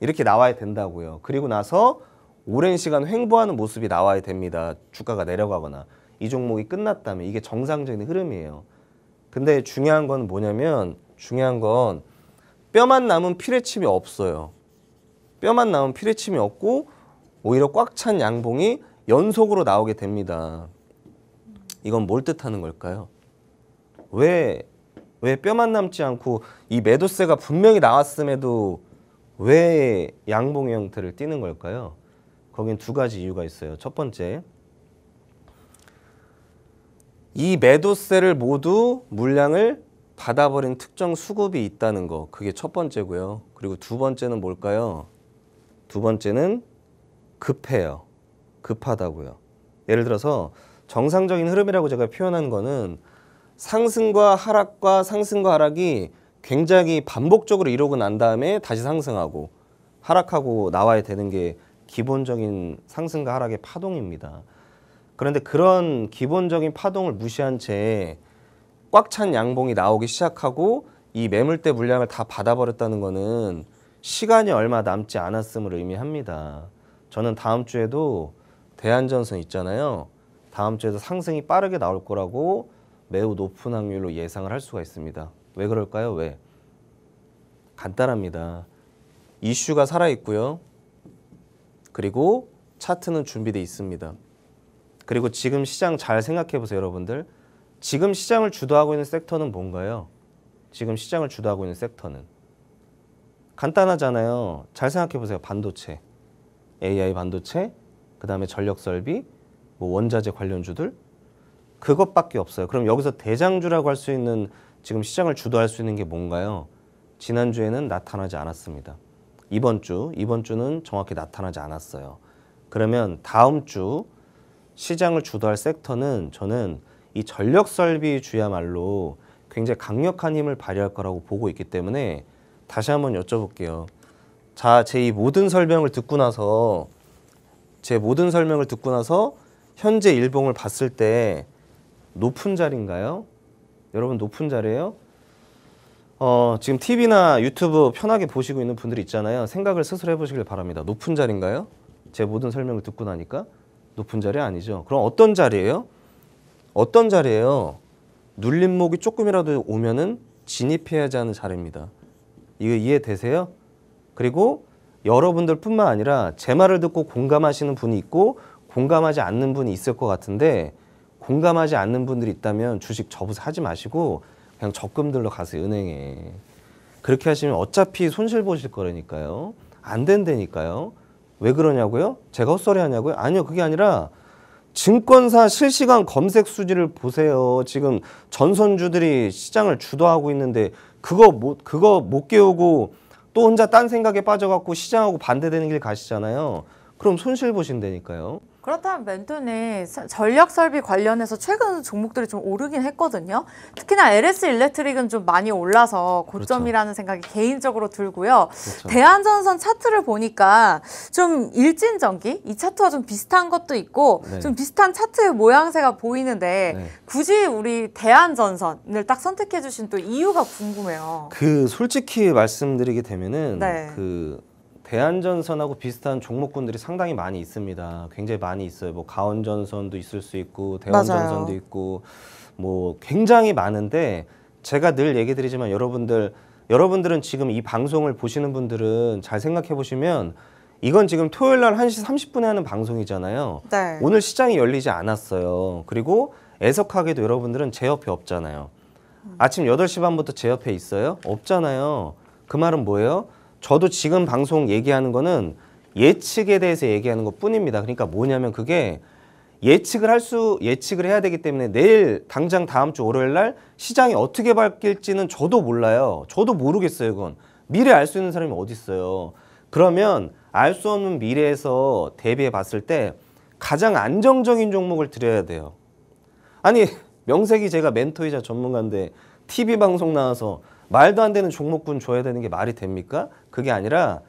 이렇게 나와야 된다고요. 그리고 나서 오랜 시간 횡보하는 모습이 나와야 됩니다. 주가가 내려가거나 이 종목이 끝났다면 이게 정상적인 흐름이에요. 근데 중요한 건 뭐냐면 중요한 건 뼈만 남은 피뢰침이 없어요. 뼈만 남은 피뢰침이 없고 오히려 꽉 찬 양봉이 연속으로 나오게 됩니다. 이건 뭘 뜻하는 걸까요? 왜, 왜 뼈만 남지 않고 이 매도세가 분명히 나왔음에도 왜 양봉의 형태를 띠는 걸까요? 거긴 두 가지 이유가 있어요. 첫 번째, 이 매도세를 모두 물량을 받아버린 특정 수급이 있다는 거 그게 첫 번째고요. 그리고 두 번째는 뭘까요? 두 번째는 급해요. 급하다고요. 예를 들어서 정상적인 흐름이라고 제가 표현한 거는 상승과 하락과 상승과 하락이 굉장히 반복적으로 이루고 난 다음에 다시 상승하고 하락하고 나와야 되는 게 기본적인 상승과 하락의 파동입니다. 그런데 그런 기본적인 파동을 무시한 채 꽉찬 양봉이 나오기 시작하고 이 매물대 물량을 다 받아버렸다는 거는 시간이 얼마 남지 않았음을 의미합니다. 저는 다음 주에도 대한전선 있잖아요. 다음 주에도 상승이 빠르게 나올 거라고 매우 높은 확률로 예상을 할 수가 있습니다. 왜 그럴까요? 왜? 간단합니다. 이슈가 살아있고요. 그리고 차트는 준비되어 있습니다. 그리고 지금 시장 잘 생각해 보세요, 여러분들. 지금 시장을 주도하고 있는 섹터는 뭔가요? 지금 시장을 주도하고 있는 섹터는 간단하잖아요. 잘 생각해 보세요. 반도체, AI 반도체, 그 다음에 전력 설비, 뭐 원자재 관련주들 그것밖에 없어요. 그럼 여기서 대장주라고 할 수 있는 지금 시장을 주도할 수 있는 게 뭔가요? 지난주에는 나타나지 않았습니다. 이번 주, 이번 주는 정확히 나타나지 않았어요. 그러면 다음 주 시장을 주도할 섹터는 저는 이 전력 설비주야말로 굉장히 강력한 힘을 발휘할 거라고 보고 있기 때문에 다시 한번 여쭤볼게요. 자, 제 이 모든 설명을 듣고 나서 제 모든 설명을 듣고 나서 현재 일봉을 봤을 때 높은 자리인가요? 여러분 높은 자리예요? 어, 지금 TV나 유튜브 편하게 보시고 있는 분들 있잖아요. 생각을 스스로 해보시길 바랍니다. 높은 자리인가요? 제 모든 설명을 듣고 나니까 높은 자리 아니죠. 그럼 어떤 자리예요? 어떤 자리예요? 눌림목이 조금이라도 오면은 진입해야지 하는 자리입니다. 이거 이해되세요? 그리고 여러분들 뿐만 아니라 제 말을 듣고 공감하시는 분이 있고 공감하지 않는 분이 있을 것 같은데 공감하지 않는 분들이 있다면 주식 접어서 하지 마시고 그냥 적금 들로 가세요 은행에 그렇게 하시면 어차피 손실 보실 거라니까요 안 된다니까요 왜 그러냐고요 제가 헛소리 하냐고요 아니요 그게 아니라 증권사 실시간 검색 수지를 보세요. 지금 전선주들이 시장을 주도하고 있는데 그거 못 그거 못 깨우고 또 혼자 딴 생각에 빠져갖고 시장하고 반대되는 길 가시잖아요. 그럼 손실 보신다니까요. 그렇다면 멘토는 전력 설비 관련해서 최근 종목들이 좀 오르긴 했거든요. 특히나 LS 일렉트릭은 좀 많이 올라서 고점이라는 그렇죠. 생각이 개인적으로 들고요. 그렇죠. 대한전선 차트를 보니까 좀 일진전기 이 차트와 좀 비슷한 것도 있고 네. 좀 비슷한 차트의 모양새가 보이는데 네. 굳이 우리 대한전선을 딱 선택해 주신 또 이유가 궁금해요. 그 솔직히 말씀드리게 되면은 네. 그 대한전선하고 비슷한 종목군들이 상당히 많이 있습니다. 굉장히 많이 있어요. 뭐가온전선도 있을 수 있고 대원전선도 맞아요. 있고 뭐 굉장히 많은데 제가 늘 얘기 드리지만 여러분들 여러분들은 지금 이 방송을 보시는 분들은 잘 생각해 보시면 이건 지금 토요일 날 1시 30분에 하는 방송이잖아요. 네. 오늘 시장이 열리지 않았어요. 그리고 애석하게도 여러분들은 제 옆에 없잖아요. 아침 8시 반부터 제 옆에 있어요? 없잖아요. 그 말은 뭐예요? 저도 지금 방송 얘기하는 거는 예측에 대해서 얘기하는 것 뿐입니다. 그러니까 뭐냐면 그게 예측을 할 수 예측을 해야 되기 때문에 내일 당장 다음 주 월요일 날 시장이 어떻게 바뀔지는 저도 몰라요. 저도 모르겠어요, 그건. 미래 알 수 있는 사람이 어디 있어요. 그러면 알 수 없는 미래에서 대비해 봤을 때 가장 안정적인 종목을 드려야 돼요. 아니, (laughs) 명색이 제가 멘토이자 전문가인데 TV 방송 나와서 말도 안 되는 종목군 줘야 되는 게 말이 됩니까? 그게 아니라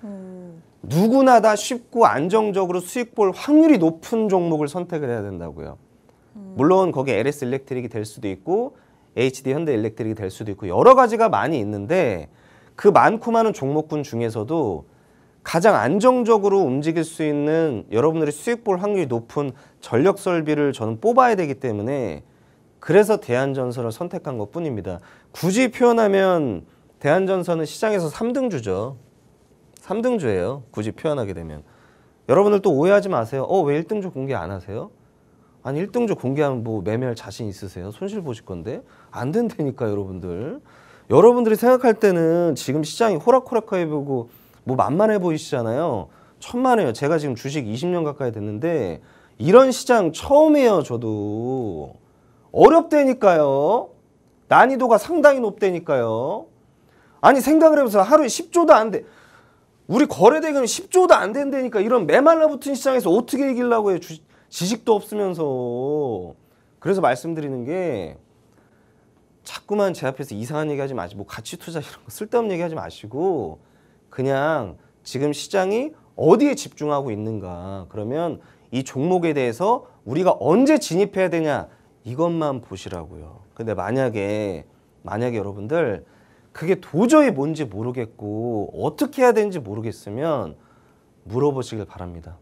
누구나 다 쉽고 안정적으로 수익 볼 확률이 높은 종목을 선택을 해야 된다고요. 물론 거기 에 LS 일렉트릭이 될 수도 있고 HD 현대 일렉트릭이 될 수도 있고 여러 가지가 많이 있는데 그 많고 많은 종목군 중에서도 가장 안정적으로 움직일 수 있는 여러분들이 수익 볼 확률이 높은 전력 설비를 저는 뽑아야 되기 때문에 그래서 대한전설을 선택한 것뿐입니다. 굳이 표현하면 대한전선은 시장에서 3등주죠. 3등주예요. 굳이 표현하게 되면. 여러분들 또 오해하지 마세요. 어, 왜 1등주 공개 안 하세요? 아니 1등주 공개하면 뭐 매매할 자신 있으세요? 손실 보실 건데? 안 된다니까 여러분들. 여러분들이 생각할 때는 지금 시장이 호락호락해 보고 뭐 만만해 보이시잖아요. 천만에요. 제가 지금 주식 20년 가까이 됐는데 이런 시장 처음이에요 저도. 어렵다니까요. 난이도가 상당히 높다니까요. 아니 생각을 해보세요. 하루에 10조도 안 돼. 우리 거래대금이 10조도 안 된다니까 이런 메말라 붙은 시장에서 어떻게 이기려고 해요. 주, 지식도 없으면서. 그래서 말씀드리는 게 자꾸만 제 앞에서 이상한 얘기 하지 마시고 뭐 가치 투자 이런 거 쓸데없는 얘기 하지 마시고 그냥 지금 시장이 어디에 집중하고 있는가 그러면 이 종목에 대해서 우리가 언제 진입해야 되냐 이것만 보시라고요. 근데 만약에 만약에 여러분들 그게 도저히 뭔지 모르겠고 어떻게 해야 되는지 모르겠으면 물어보시길 바랍니다.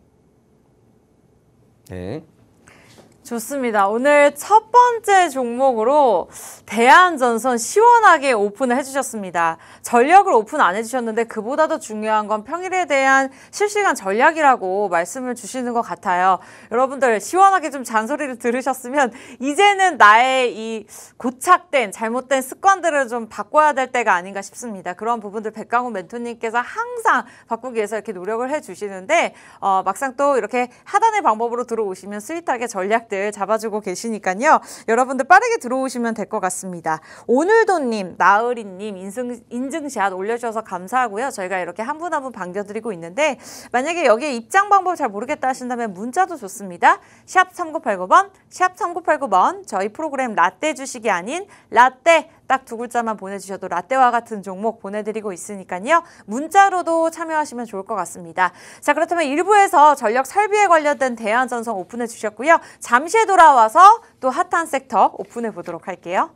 네. 좋습니다. 오늘 첫 번째 종목으로 대한전선 시원하게 오픈을 해주셨습니다. 전략을 오픈 안 해주셨는데 그보다 더 중요한 건 평일에 대한 실시간 전략이라고 말씀을 주시는 것 같아요. 여러분들 시원하게 좀 잔소리를 들으셨으면 이제는 나의 이 고착된 잘못된 습관들을 좀 바꿔야 될 때가 아닌가 싶습니다. 그런 부분들 백강호 멘토님께서 항상 바꾸기 위해서 이렇게 노력을 해주시는데 어, 막상 또 이렇게 하단의 방법으로 들어오시면 스윗하게 전략 전략들 잡아주고 계시니까요. 여러분들 빠르게 들어오시면 될 것 같습니다. 오늘도님, 나으리님 인증, 인증샷 올려주셔서 감사하고요. 저희가 이렇게 한 분 한 분 반겨드리고 있는데 만약에 여기에 입장 방법 잘 모르겠다 하신다면 문자도 좋습니다. 샵 3989번, 샵 3989번 저희 프로그램 라떼 주식이 아닌 라떼 딱두 글자만 보내주셔도 라떼와 같은 종목 보내드리고 있으니까요. 문자로도 참여하시면 좋을 것 같습니다. 자 그렇다면 1부에서 전력 설비에 관련된 대안전성 오픈해 주셨고요. 잠시 돌아와서 또 핫한 섹터 오픈해 보도록 할게요.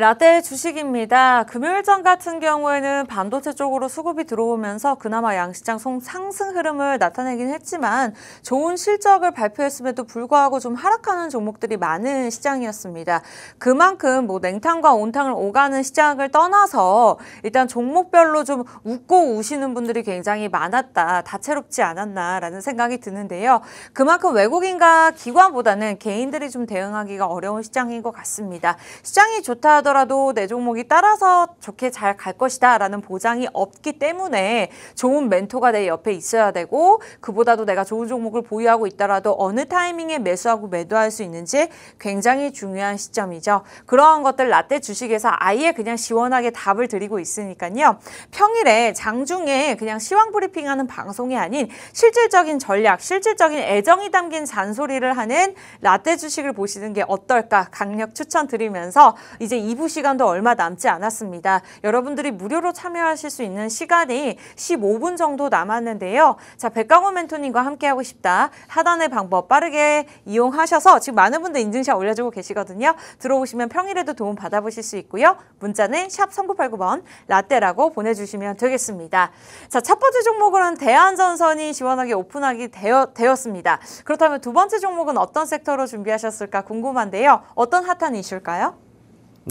라떼 주식입니다. 금요일전 같은 경우에는 반도체 쪽으로 수급이 들어오면서 그나마 양시장 상승 흐름을 나타내긴 했지만 좋은 실적을 발표했음에도 불구하고 좀 하락하는 종목들이 많은 시장이었습니다. 그만큼 뭐 냉탕과 온탕을 오가는 시장을 떠나서 일단 종목별로 좀 웃고 우시는 분들이 굉장히 많았다, 다채롭지 않았나라는 생각이 드는데요. 그만큼 외국인과 기관보다는 개인들이 좀 대응하기가 어려운 시장인 것 같습니다. 시장이 좋다 하더라도 내 종목이 따라서 좋게 잘 갈 것이다 라는 보장이 없기 때문에 좋은 멘토가 내 옆에 있어야 되고 그보다도 내가 좋은 종목을 보유하고 있더라도 어느 타이밍에 매수하고 매도할 수 있는지 굉장히 중요한 시점이죠. 그러한 것들 라떼 주식에서 아예 그냥 시원하게 답을 드리고 있으니까요. 평일에 장중에 그냥 시황 브리핑하는 방송이 아닌 실질적인 전략, 실질적인 애정이 담긴 잔소리를 하는 라떼 주식을 보시는 게 어떨까 강력 추천드리면서 이제 이 기부 시간도 얼마 남지 않았습니다. 여러분들이 무료로 참여하실 수 있는 시간이 15분 정도 남았는데요. 자, 백강호 멘토님과 함께하고 싶다. 하단의 방법 빠르게 이용하셔서 지금 많은 분들 인증샷 올려주고 계시거든요. 들어오시면 평일에도 도움 받아보실 수 있고요. 문자는 샵 3989번 라떼라고 보내주시면 되겠습니다. 자, 첫 번째 종목은 대한전선이 지원하기 오픈하기 되어, 되었습니다. 그렇다면 두 번째 종목은 어떤 섹터로 준비하셨을까 궁금한데요. 어떤 핫한 이슈일까요?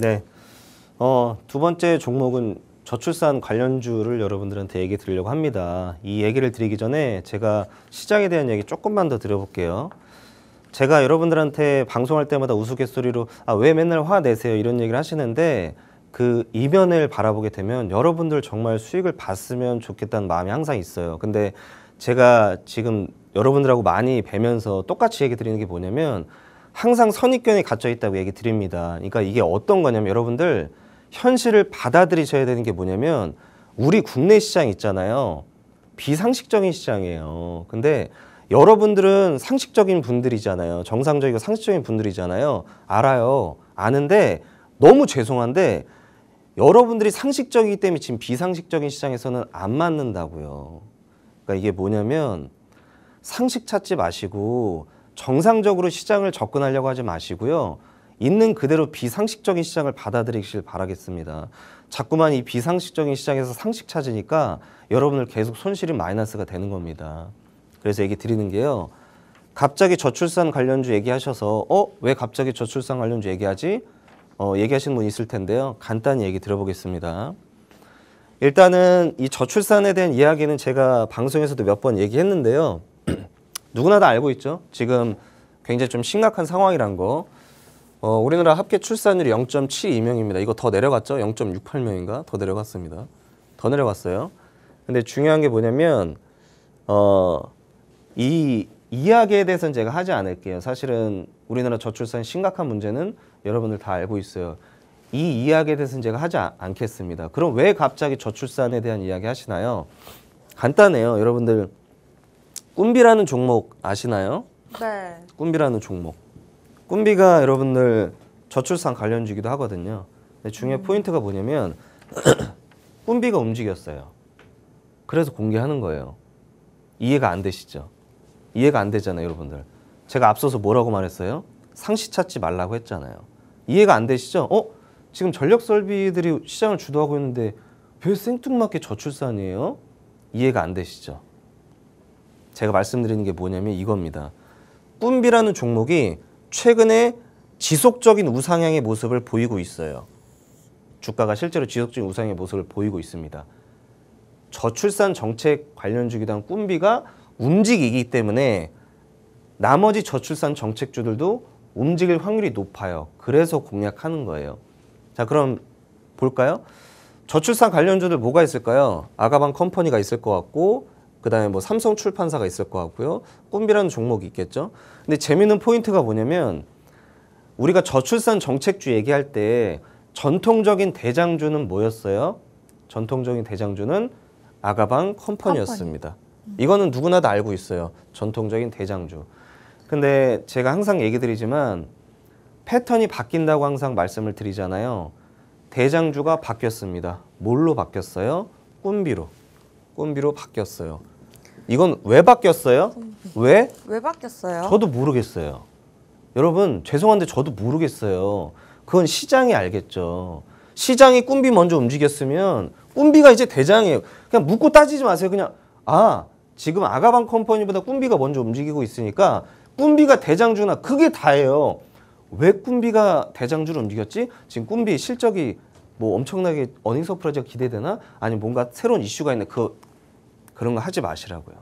네. 어, 두 번째 종목은 저출산 관련주를 여러분들한테 얘기 드리려고 합니다. 이 얘기를 드리기 전에 제가 시장에 대한 얘기 조금만 더 드려볼게요. 제가 여러분들한테 방송할 때마다 우스갯소리로 아, 왜 맨날 화내세요? 이런 얘기를 하시는데 그 이면을 바라보게 되면 여러분들 정말 수익을 봤으면 좋겠다는 마음이 항상 있어요. 근데 제가 지금 여러분들하고 많이 뵈면서 똑같이 얘기 드리는 게 뭐냐면 항상 선입견이 갇혀 있다고 얘기 드립니다. 그러니까 이게 어떤 거냐면 여러분들 현실을 받아들이셔야 되는 게 뭐냐면 우리 국내 시장 있잖아요. 비상식적인 시장이에요. 근데 여러분들은 상식적인 분들이잖아요. 정상적이고 상식적인 분들이잖아요. 알아요. 아는데 너무 죄송한데 여러분들이 상식적이기 때문에 지금 비상식적인 시장에서는 안 맞는다고요. 그러니까 이게 뭐냐면 상식 찾지 마시고 정상적으로 시장을 접근하려고 하지 마시고요. 있는 그대로 비상식적인 시장을 받아들이길 시 바라겠습니다. 자꾸만 이 비상식적인 시장에서 상식 찾으니까 여러분을 계속 손실이 마이너스가 되는 겁니다. 그래서 얘기 드리는 게요. 갑자기 저출산 관련주 얘기하셔서 어? 왜 갑자기 저출산 관련주 얘기하지? 어, 얘기하신 분 있을 텐데요. 간단히 얘기 들어보겠습니다. 일단은 이 저출산에 대한 이야기는 제가 방송에서도 몇 번 얘기했는데요. 누구나 다 알고 있죠. 지금 굉장히 좀 심각한 상황이란 거. 어, 우리나라 합계 출산율이 0.72명입니다. 이거 더 내려갔죠? 0.68명인가? 더 내려갔습니다. 더 내려갔어요. 근데 중요한 게 뭐냐면 어, 이 이야기에 대해서는 제가 하지 않을게요. 사실은 우리나라 저출산 심각한 문제는 여러분들 다 알고 있어요. 이 이야기에 대해서는 제가 하지 않겠습니다. 그럼 왜 갑자기 저출산에 대한 이야기 하시나요? 간단해요. 여러분들 꿈비라는 종목 아시나요? 네. 꿈비라는 종목. 꿈비가 여러분들 저출산 관련주기도 하거든요. 중요한 음. 포인트가 뭐냐면 꿈비가 (clears throat) 움직였어요. 그래서 공개하는 거예요. 이해가 안 되시죠? 이해가 안 되잖아요, 여러분들. 제가 앞서서 뭐라고 말했어요? 상시 찾지 말라고 했잖아요. 이해가 안 되시죠? 어? 지금 전력 설비들이 시장을 주도하고 있는데 왜 생뚱맞게 저출산이에요? 이해가 안 되시죠? 제가 말씀드리는 게 뭐냐면 이겁니다. 꿈비라는 종목이 최근에 지속적인 우상향의 모습을 보이고 있어요. 주가가 실제로 지속적인 우상향의 모습을 보이고 있습니다. 저출산 정책 관련 주기당 꿈비가 움직이기 때문에 나머지 저출산 정책주들도 움직일 확률이 높아요. 그래서 공략하는 거예요. 자, 그럼 볼까요? 저출산 관련주들 뭐가 있을까요? 아가방 컴퍼니가 있을 것 같고 그다음에 뭐 삼성 출판사가 있을 것 같고요. 꿈비라는 종목이 있겠죠. 근데 재미있는 포인트가 뭐냐면 우리가 저출산 정책주 얘기할 때 전통적인 대장주는 뭐였어요? 전통적인 대장주는 아가방 컴퍼니였습니다. 컴퍼니. 이거는 누구나 다 알고 있어요. 전통적인 대장주. 근데 제가 항상 얘기 드리지만 패턴이 바뀐다고 항상 말씀을 드리잖아요. 대장주가 바뀌었습니다. 뭘로 바뀌었어요? 꿈비로. 꿈비로 바뀌었어요. 이건 왜 바뀌었어요? 왜? 왜 바뀌었어요? 저도 모르겠어요. 여러분 죄송한데 저도 모르겠어요. 그건 시장이 알겠죠. 시장이 꿈비 먼저 움직였으면 꿈비가 이제 대장이에요. 그냥 묻고 따지지 마세요. 그냥 아 지금 아가방 컴퍼니보다 꿈비가 먼저 움직이고 있으니까 꿈비가 대장주나 그게 다예요. 왜 꿈비가 대장주로 움직였지? 지금 꿈비 실적이 뭐 엄청나게 어닝 서프라이즈가 기대되나? 아니 면 뭔가 새로운 이슈가 있는그 그런 거 하지 마시라고요.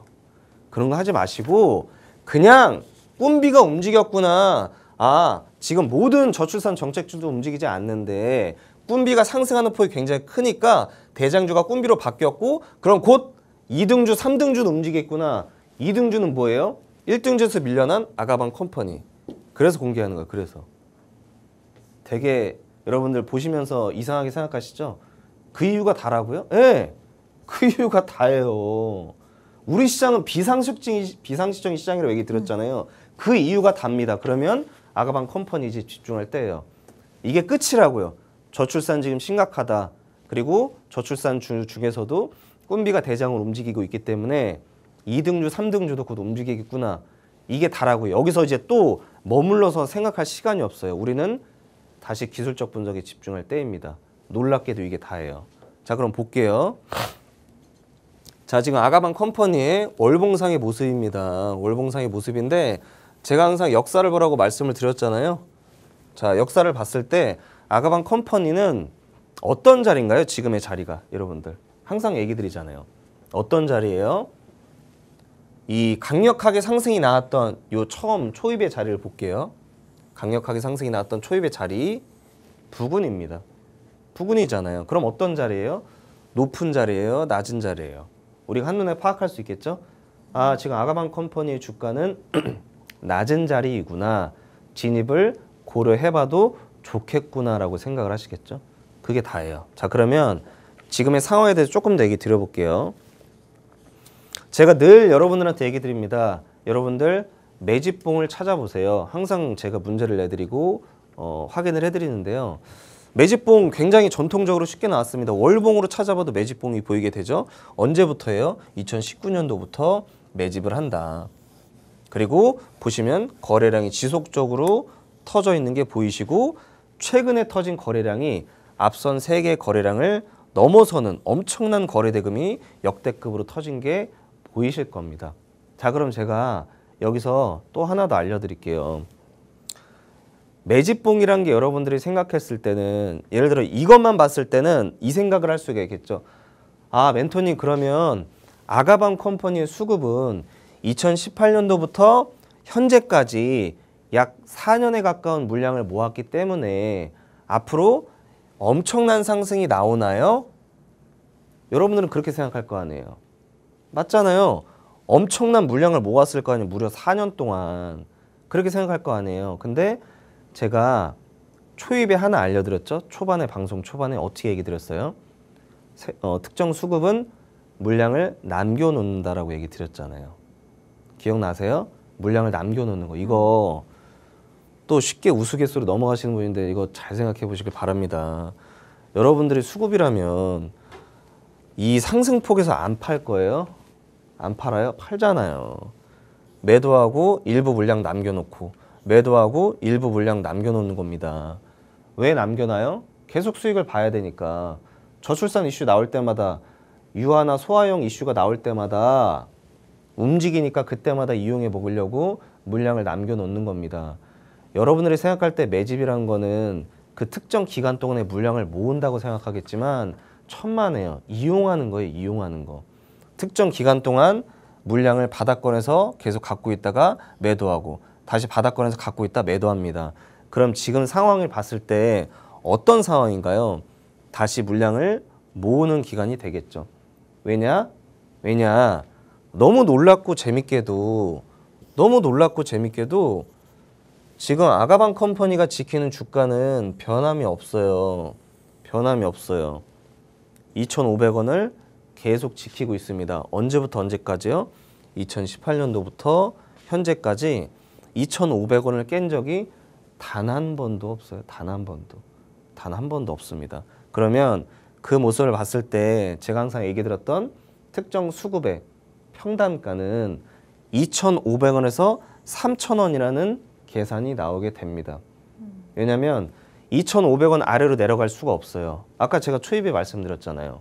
그런 거 하지 마시고 그냥 꿈비가 움직였구나. 아 지금 모든 저출산 정책주도 움직이지 않는데 꿈비가 상승하는 폭이 굉장히 크니까 대장주가 꿈비로 바뀌었고 그럼 곧 2등주, 3등주는 움직였구나. 2등주는 뭐예요? 1등주에서 밀려난 아가방 컴퍼니. 그래서 공개하는 거예요. 그래서. 되게 여러분들 보시면서 이상하게 생각하시죠? 그 이유가 다라고요? 예. 네. 그 이유가 다예요. 우리 시장은 비상식적인, 비상식적인 시장이라고 얘기 드렸잖아요. 그 이유가 답니다. 그러면 아가방 컴퍼니지 집중할 때예요. 이게 끝이라고요. 저출산 지금 심각하다. 그리고 저출산 주, 중에서도 꿈비가 대장을 움직이고 있기 때문에 2등주, 3등주도 곧 움직이겠구나. 이게 다라고 요 여기서 이제 또 머물러서 생각할 시간이 없어요. 우리는 다시 기술적 분석에 집중할 때입니다. 놀랍게도 이게 다예요. 자 그럼 볼게요. 자 지금 아가방 컴퍼니의 월봉상의 모습입니다. 월봉상의 모습인데 제가 항상 역사를 보라고 말씀을 드렸잖아요. 자 역사를 봤을 때 아가방 컴퍼니는 어떤 자리인가요? 지금의 자리가 여러분들 항상 얘기 드리잖아요. 어떤 자리예요? 이 강력하게 상승이 나왔던 요 처음 초입의 자리를 볼게요. 강력하게 상승이 나왔던 초입의 자리 부근입니다. 부근이잖아요. 그럼 어떤 자리예요? 높은 자리예요? 낮은 자리예요? 우리가 한눈에 파악할 수 있겠죠? 아, 지금 아가방 컴퍼니의 주가는 (clears throat) 낮은 자리이구나. 진입을 고려해봐도 좋겠구나라고 생각을 하시겠죠? 그게 다예요. 자, 그러면 지금의 상황에 대해서 조금 더 얘기 드려볼게요. 제가 늘 여러분들한테 얘기 드립니다. 여러분들 매집봉을 찾아보세요. 항상 제가 문제를 내드리고 어, 확인을 해드리는데요. 매집봉 굉장히 전통적으로 쉽게 나왔습니다. 월봉으로 찾아봐도 매집봉이 보이게 되죠. 언제부터예요? 2019년도부터 매집을 한다. 그리고 보시면 거래량이 지속적으로 터져 있는 게 보이시고 최근에 터진 거래량이 앞선 세 개 거래량을 넘어서는 엄청난 거래 대금이 역대급으로 터진 게 보이실 겁니다. 자 그럼 제가 여기서 또 하나 더 알려드릴게요. 매집봉이란 게 여러분들이 생각했을 때는 예를 들어 이것만 봤을 때는 이 생각을 할 수가 있겠죠. 아 멘토님 그러면 아가방 컴퍼니의 수급은 2018년도부터 현재까지 약 4년에 가까운 물량을 모았기 때문에 앞으로 엄청난 상승이 나오나요? 여러분들은 그렇게 생각할 거 아니에요. 맞잖아요. 엄청난 물량을 모았을 거 아니에요. 무려 4년 동안. 그렇게 생각할 거 아니에요. 근데 제가 초입에 하나 알려드렸죠? 초반에 방송 초반에 어떻게 얘기 드렸어요? 세, 어, 특정 수급은 물량을 남겨놓는다라고 얘기 드렸잖아요. 기억나세요? 물량을 남겨놓는 거. 이거 또 쉽게 우스갯소리 넘어가시는 분인데 이거 잘 생각해 보시길 바랍니다. 여러분들이 수급이라면 이 상승폭에서 안 팔 거예요? 안 팔아요? 팔잖아요. 매도하고 일부 물량 남겨놓고 매도하고 일부 물량 남겨놓는 겁니다. 왜 남겨놔요? 계속 수익을 봐야 되니까 저출산 이슈 나올 때마다 유아나 소아용 이슈가 나올 때마다 움직이니까 그때마다 이용해 먹으려고 물량을 남겨놓는 겁니다. 여러분들이 생각할 때 매집이라는 거는 그 특정 기간 동안에 물량을 모은다고 생각하겠지만 천만에요. 이용하는 거예요. 이용하는 거. 특정 기간 동안 물량을 바닥권에서 계속 갖고 있다가 매도하고 다시 바닥권에서 갖고 있다 매도합니다. 그럼 지금 상황을 봤을 때 어떤 상황인가요? 다시 물량을 모으는 기간이 되겠죠. 왜냐? 왜냐? 너무 놀랍고 재밌게도 너무 놀랍고 재밌게도 지금 아가방 컴퍼니가 지키는 주가는 변함이 없어요. 변함이 없어요. 2,500원을 계속 지키고 있습니다. 언제부터 언제까지요? 2018년도부터 현재까지 2,500원을 깬 적이 단 한 번도 없어요. 단 한 번도. 단 한 번도 없습니다. 그러면 그 모습을 봤을 때 제가 항상 얘기 드렸던 특정 수급의 평단가는 2,500원에서 3,000원이라는 계산이 나오게 됩니다. 왜냐하면 2,500원 아래로 내려갈 수가 없어요. 아까 제가 초입에 말씀드렸잖아요.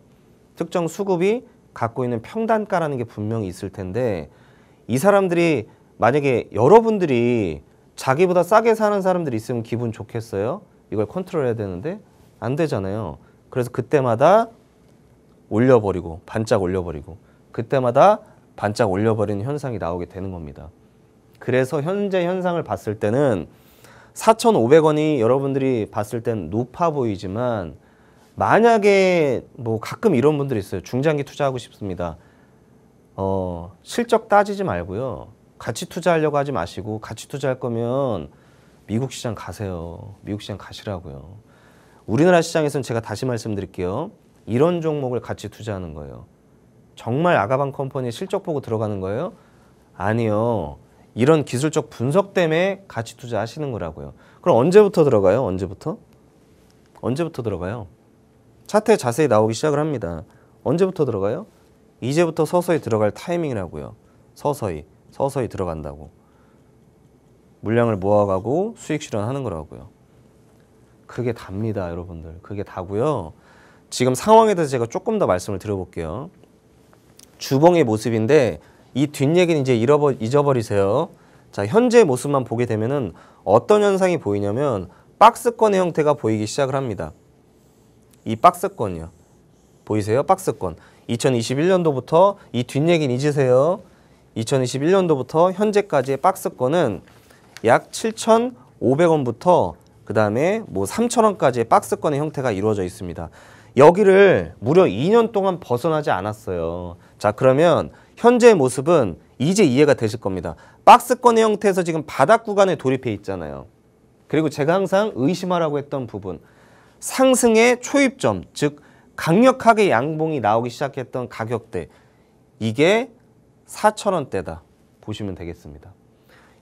특정 수급이 갖고 있는 평단가라는 게 분명히 있을 텐데 이 사람들이 만약에 여러분들이 자기보다 싸게 사는 사람들이 있으면 기분 좋겠어요? 이걸 컨트롤해야 되는데 안 되잖아요. 그래서 그때마다 올려버리고 반짝 올려버리고 그때마다 반짝 올려버리는 현상이 나오게 되는 겁니다. 그래서 현재 현상을 봤을 때는 4,500원이 여러분들이 봤을 땐 높아 보이지만 만약에 뭐 가끔 이런 분들이 있어요. 중장기 투자하고 싶습니다. 어, 실적 따지지 말고요. 같이 투자하려고 하지 마시고 같이 투자할 거면 미국 시장 가세요. 미국 시장 가시라고요. 우리나라 시장에서는 제가 다시 말씀드릴게요. 이런 종목을 같이 투자하는 거예요. 정말 아가방 컴퍼니 실적 보고 들어가는 거예요? 아니요. 이런 기술적 분석 때문에 같이 투자하시는 거라고요. 그럼 언제부터 들어가요? 언제부터? 언제부터 들어가요? 차트에 자세히 나오기 시작을 합니다. 언제부터 들어가요? 이제부터 서서히 들어갈 타이밍이라고요. 서서히. 서서히 들어간다고. 물량을 모아가고 수익 실현하는 거라고요. 그게 답니다, 여러분들. 그게 다고요. 지금 상황에 대해서 제가 조금 더 말씀을 드려볼게요. 주봉의 모습인데 이 뒷얘기는 이제 잃어버, 잊어버리세요. 자, 현재 모습만 보게 되면은 어떤 현상이 보이냐면 박스권의 형태가 보이기 시작을 합니다. 이 박스권이요. 보이세요? 박스권. 2021년도부터 이 뒷얘기는 잊으세요. 2021년도부터 현재까지의 박스권은 약 7,500원부터 그 다음에 뭐 3,000원까지의 박스권의 형태가 이루어져 있습니다. 여기를 무려 2년 동안 벗어나지 않았어요. 자 그러면 현재의 모습은 이제 이해가 되실 겁니다. 박스권의 형태에서 지금 바닥 구간에 돌입해 있잖아요. 그리고 제가 항상 의심하라고 했던 부분 상승의 초입점 즉 강력하게 양봉이 나오기 시작했던 가격대 이게 4,000원대다. 보시면 되겠습니다.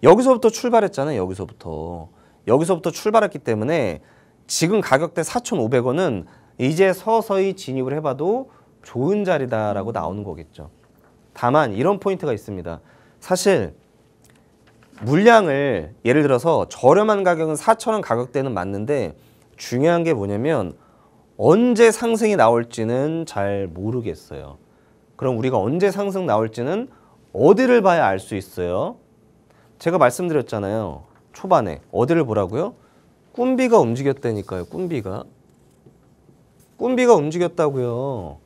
여기서부터 출발했잖아요. 여기서부터. 여기서부터 출발했기 때문에 지금 가격대 4,500원은 이제 서서히 진입을 해봐도 좋은 자리다라고 나오는 거겠죠. 다만 이런 포인트가 있습니다. 사실 물량을 예를 들어서 저렴한 가격은 4천원 가격대는 맞는데 중요한 게 뭐냐면 언제 상승이 나올지는 잘 모르겠어요. 그럼 우리가 언제 상승 나올지는 어디를 봐야 알 수 있어요? 제가 말씀드렸잖아요. 초반에 어디를 보라고요? 꿈비가 움직였다니까요. 꿈비가. 꿈비가 움직였다고요.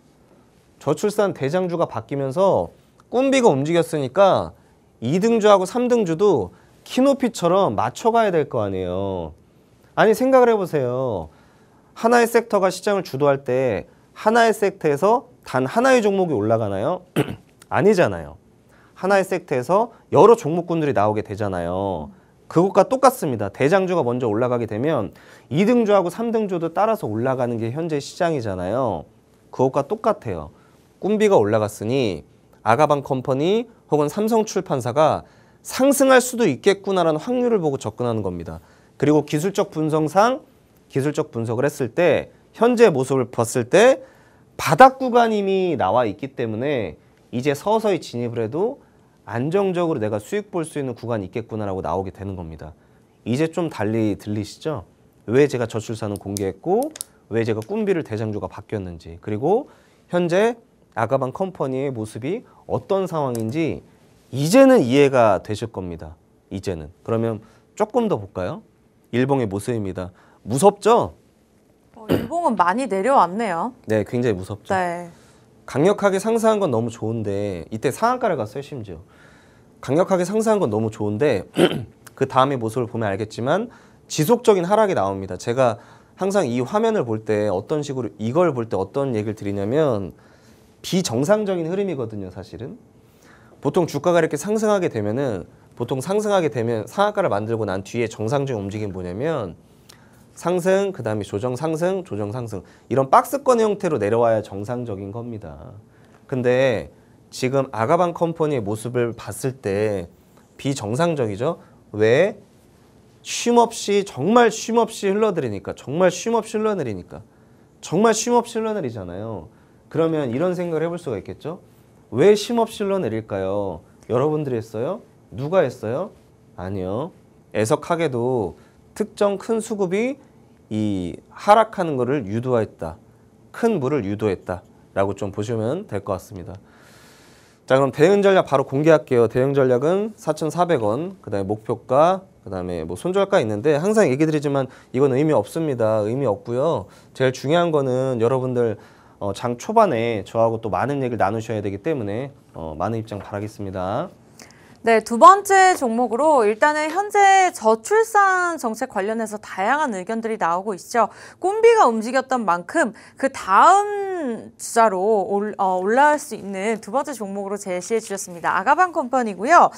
저출산 대장주가 바뀌면서 꿈비가 움직였으니까 2등주하고 3등주도 키높이처럼 맞춰가야 될 거 아니에요. 아니 생각을 해보세요. 하나의 섹터가 시장을 주도할 때 하나의 섹터에서 단 하나의 종목이 올라가나요? (clears throat) 아니잖아요. 하나의 섹터에서 여러 종목군들이 나오게 되잖아요. 그것과 똑같습니다. 대장주가 먼저 올라가게 되면 2등주하고 3등주도 따라서 올라가는 게 현재 시장이잖아요. 그것과 똑같아요. 꿈비가 올라갔으니 아가방 컴퍼니 혹은 삼성 출판사가 상승할 수도 있겠구나라는 확률을 보고 접근하는 겁니다. 그리고 기술적 분석상 기술적 분석을 했을 때 현재 모습을 봤을 때 바닥 구간 이미 나와 있기 때문에 이제 서서히 진입을 해도 안정적으로 내가 수익 볼 수 있는 구간이 있겠구나라고 나오게 되는 겁니다. 이제 좀 달리 들리시죠? 왜 제가 저출산을 공개했고 왜 제가 꿈비를 대장주가 바뀌었는지 그리고 현재 아가방 컴퍼니의 모습이 어떤 상황인지 이제는 이해가 되실 겁니다. 이제는. 그러면 조금 더 볼까요? 일봉의 모습입니다. 무섭죠? 어, 일봉은 많이 내려왔네요. 네, 굉장히 무섭죠. 네. 강력하게 상승한 건 너무 좋은데 이때 상한가를 갔어요, 심지어. 강력하게 상승한 건 너무 좋은데 (clears throat) 그 다음에 모습을 보면 알겠지만 지속적인 하락이 나옵니다. 제가 항상 이 화면을 볼 때 어떤 식으로 이걸 볼 때 어떤 얘기를 드리냐면 비정상적인 흐름이거든요, 사실은. 보통 주가가 이렇게 상승하게 되면은 보통 상승하게 되면 상한가를 만들고 난 뒤에 정상적인 움직임이 뭐냐면 상승, 그 다음에 조정 상승, 조정 상승 이런 박스권 형태로 내려와야 정상적인 겁니다. 근데 지금 아가방 컴퍼니의 모습을 봤을 때 비정상적이죠. 왜? 쉼없이 정말 쉼없이 흘러들이니까 정말 쉼없이 흘러내리니까 정말 쉼없이 흘러내리잖아요. 그러면 이런 생각을 해볼 수가 있겠죠. 왜 쉼없이 흘러내릴까요? 여러분들이 했어요? 누가 했어요? 아니요. 애석하게도 특정 큰 수급이 이 하락하는 것을 유도했다. 큰 물을 유도했다라고 좀 보시면 될 것 같습니다. 자 그럼 대응 전략 바로 공개할게요. 대응 전략은 4,400원, 그 다음에 목표가, 그 다음에 뭐 손절가 있는데 항상 얘기 드리지만 이건 의미 없습니다. 의미 없고요. 제일 중요한 거는 여러분들 어, 장 초반에 저하고 또 많은 얘기를 나누셔야 되기 때문에 어, 많은 입장 바라겠습니다. 네, 두 번째 종목으로 일단은 현재 저출산 정책 관련해서 다양한 의견들이 나오고 있죠. 꿈비가 움직였던 만큼 그 다음 주자로 올, 어, 올라올 수 있는 두 번째 종목으로 제시해 주셨습니다. 아가방 컴퍼니고요.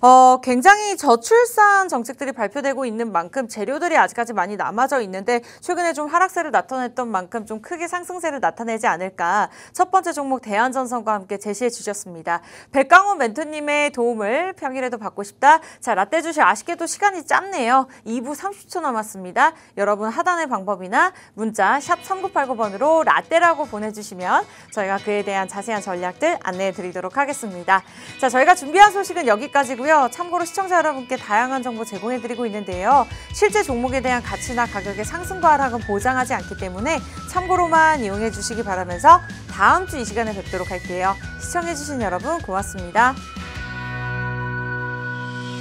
어, 굉장히 저출산 정책들이 발표되고 있는 만큼 재료들이 아직까지 많이 남아져 있는데 최근에 좀 하락세를 나타냈던 만큼 좀 크게 상승세를 나타내지 않을까. 첫 번째 종목 대한전선과 함께 제시해 주셨습니다. 백강호 멘토님의 도움을 평일에도 받고 싶다. 자, 라떼 주식 아쉽게도 시간이 짧네요. 2부 30초 남았습니다. 여러분 하단의 방법이나 문자 샵 3989번으로 라떼라고 보내주시면 저희가 그에 대한 자세한 전략들 안내해 드리도록 하겠습니다. 자, 저희가 준비한 소식은 여기까지고요. 참고로 시청자 여러분께 다양한 정보 제공해 드리고 있는데요. 실제 종목에 대한 가치나 가격의 상승과 하락은 보장하지 않기 때문에 참고로만 이용해 주시기 바라면서 다음 주 이 시간에 뵙도록 할게요. 시청해주신 여러분 고맙습니다.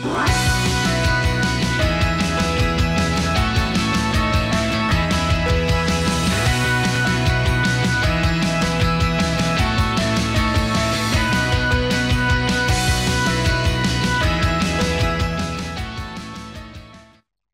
Bye.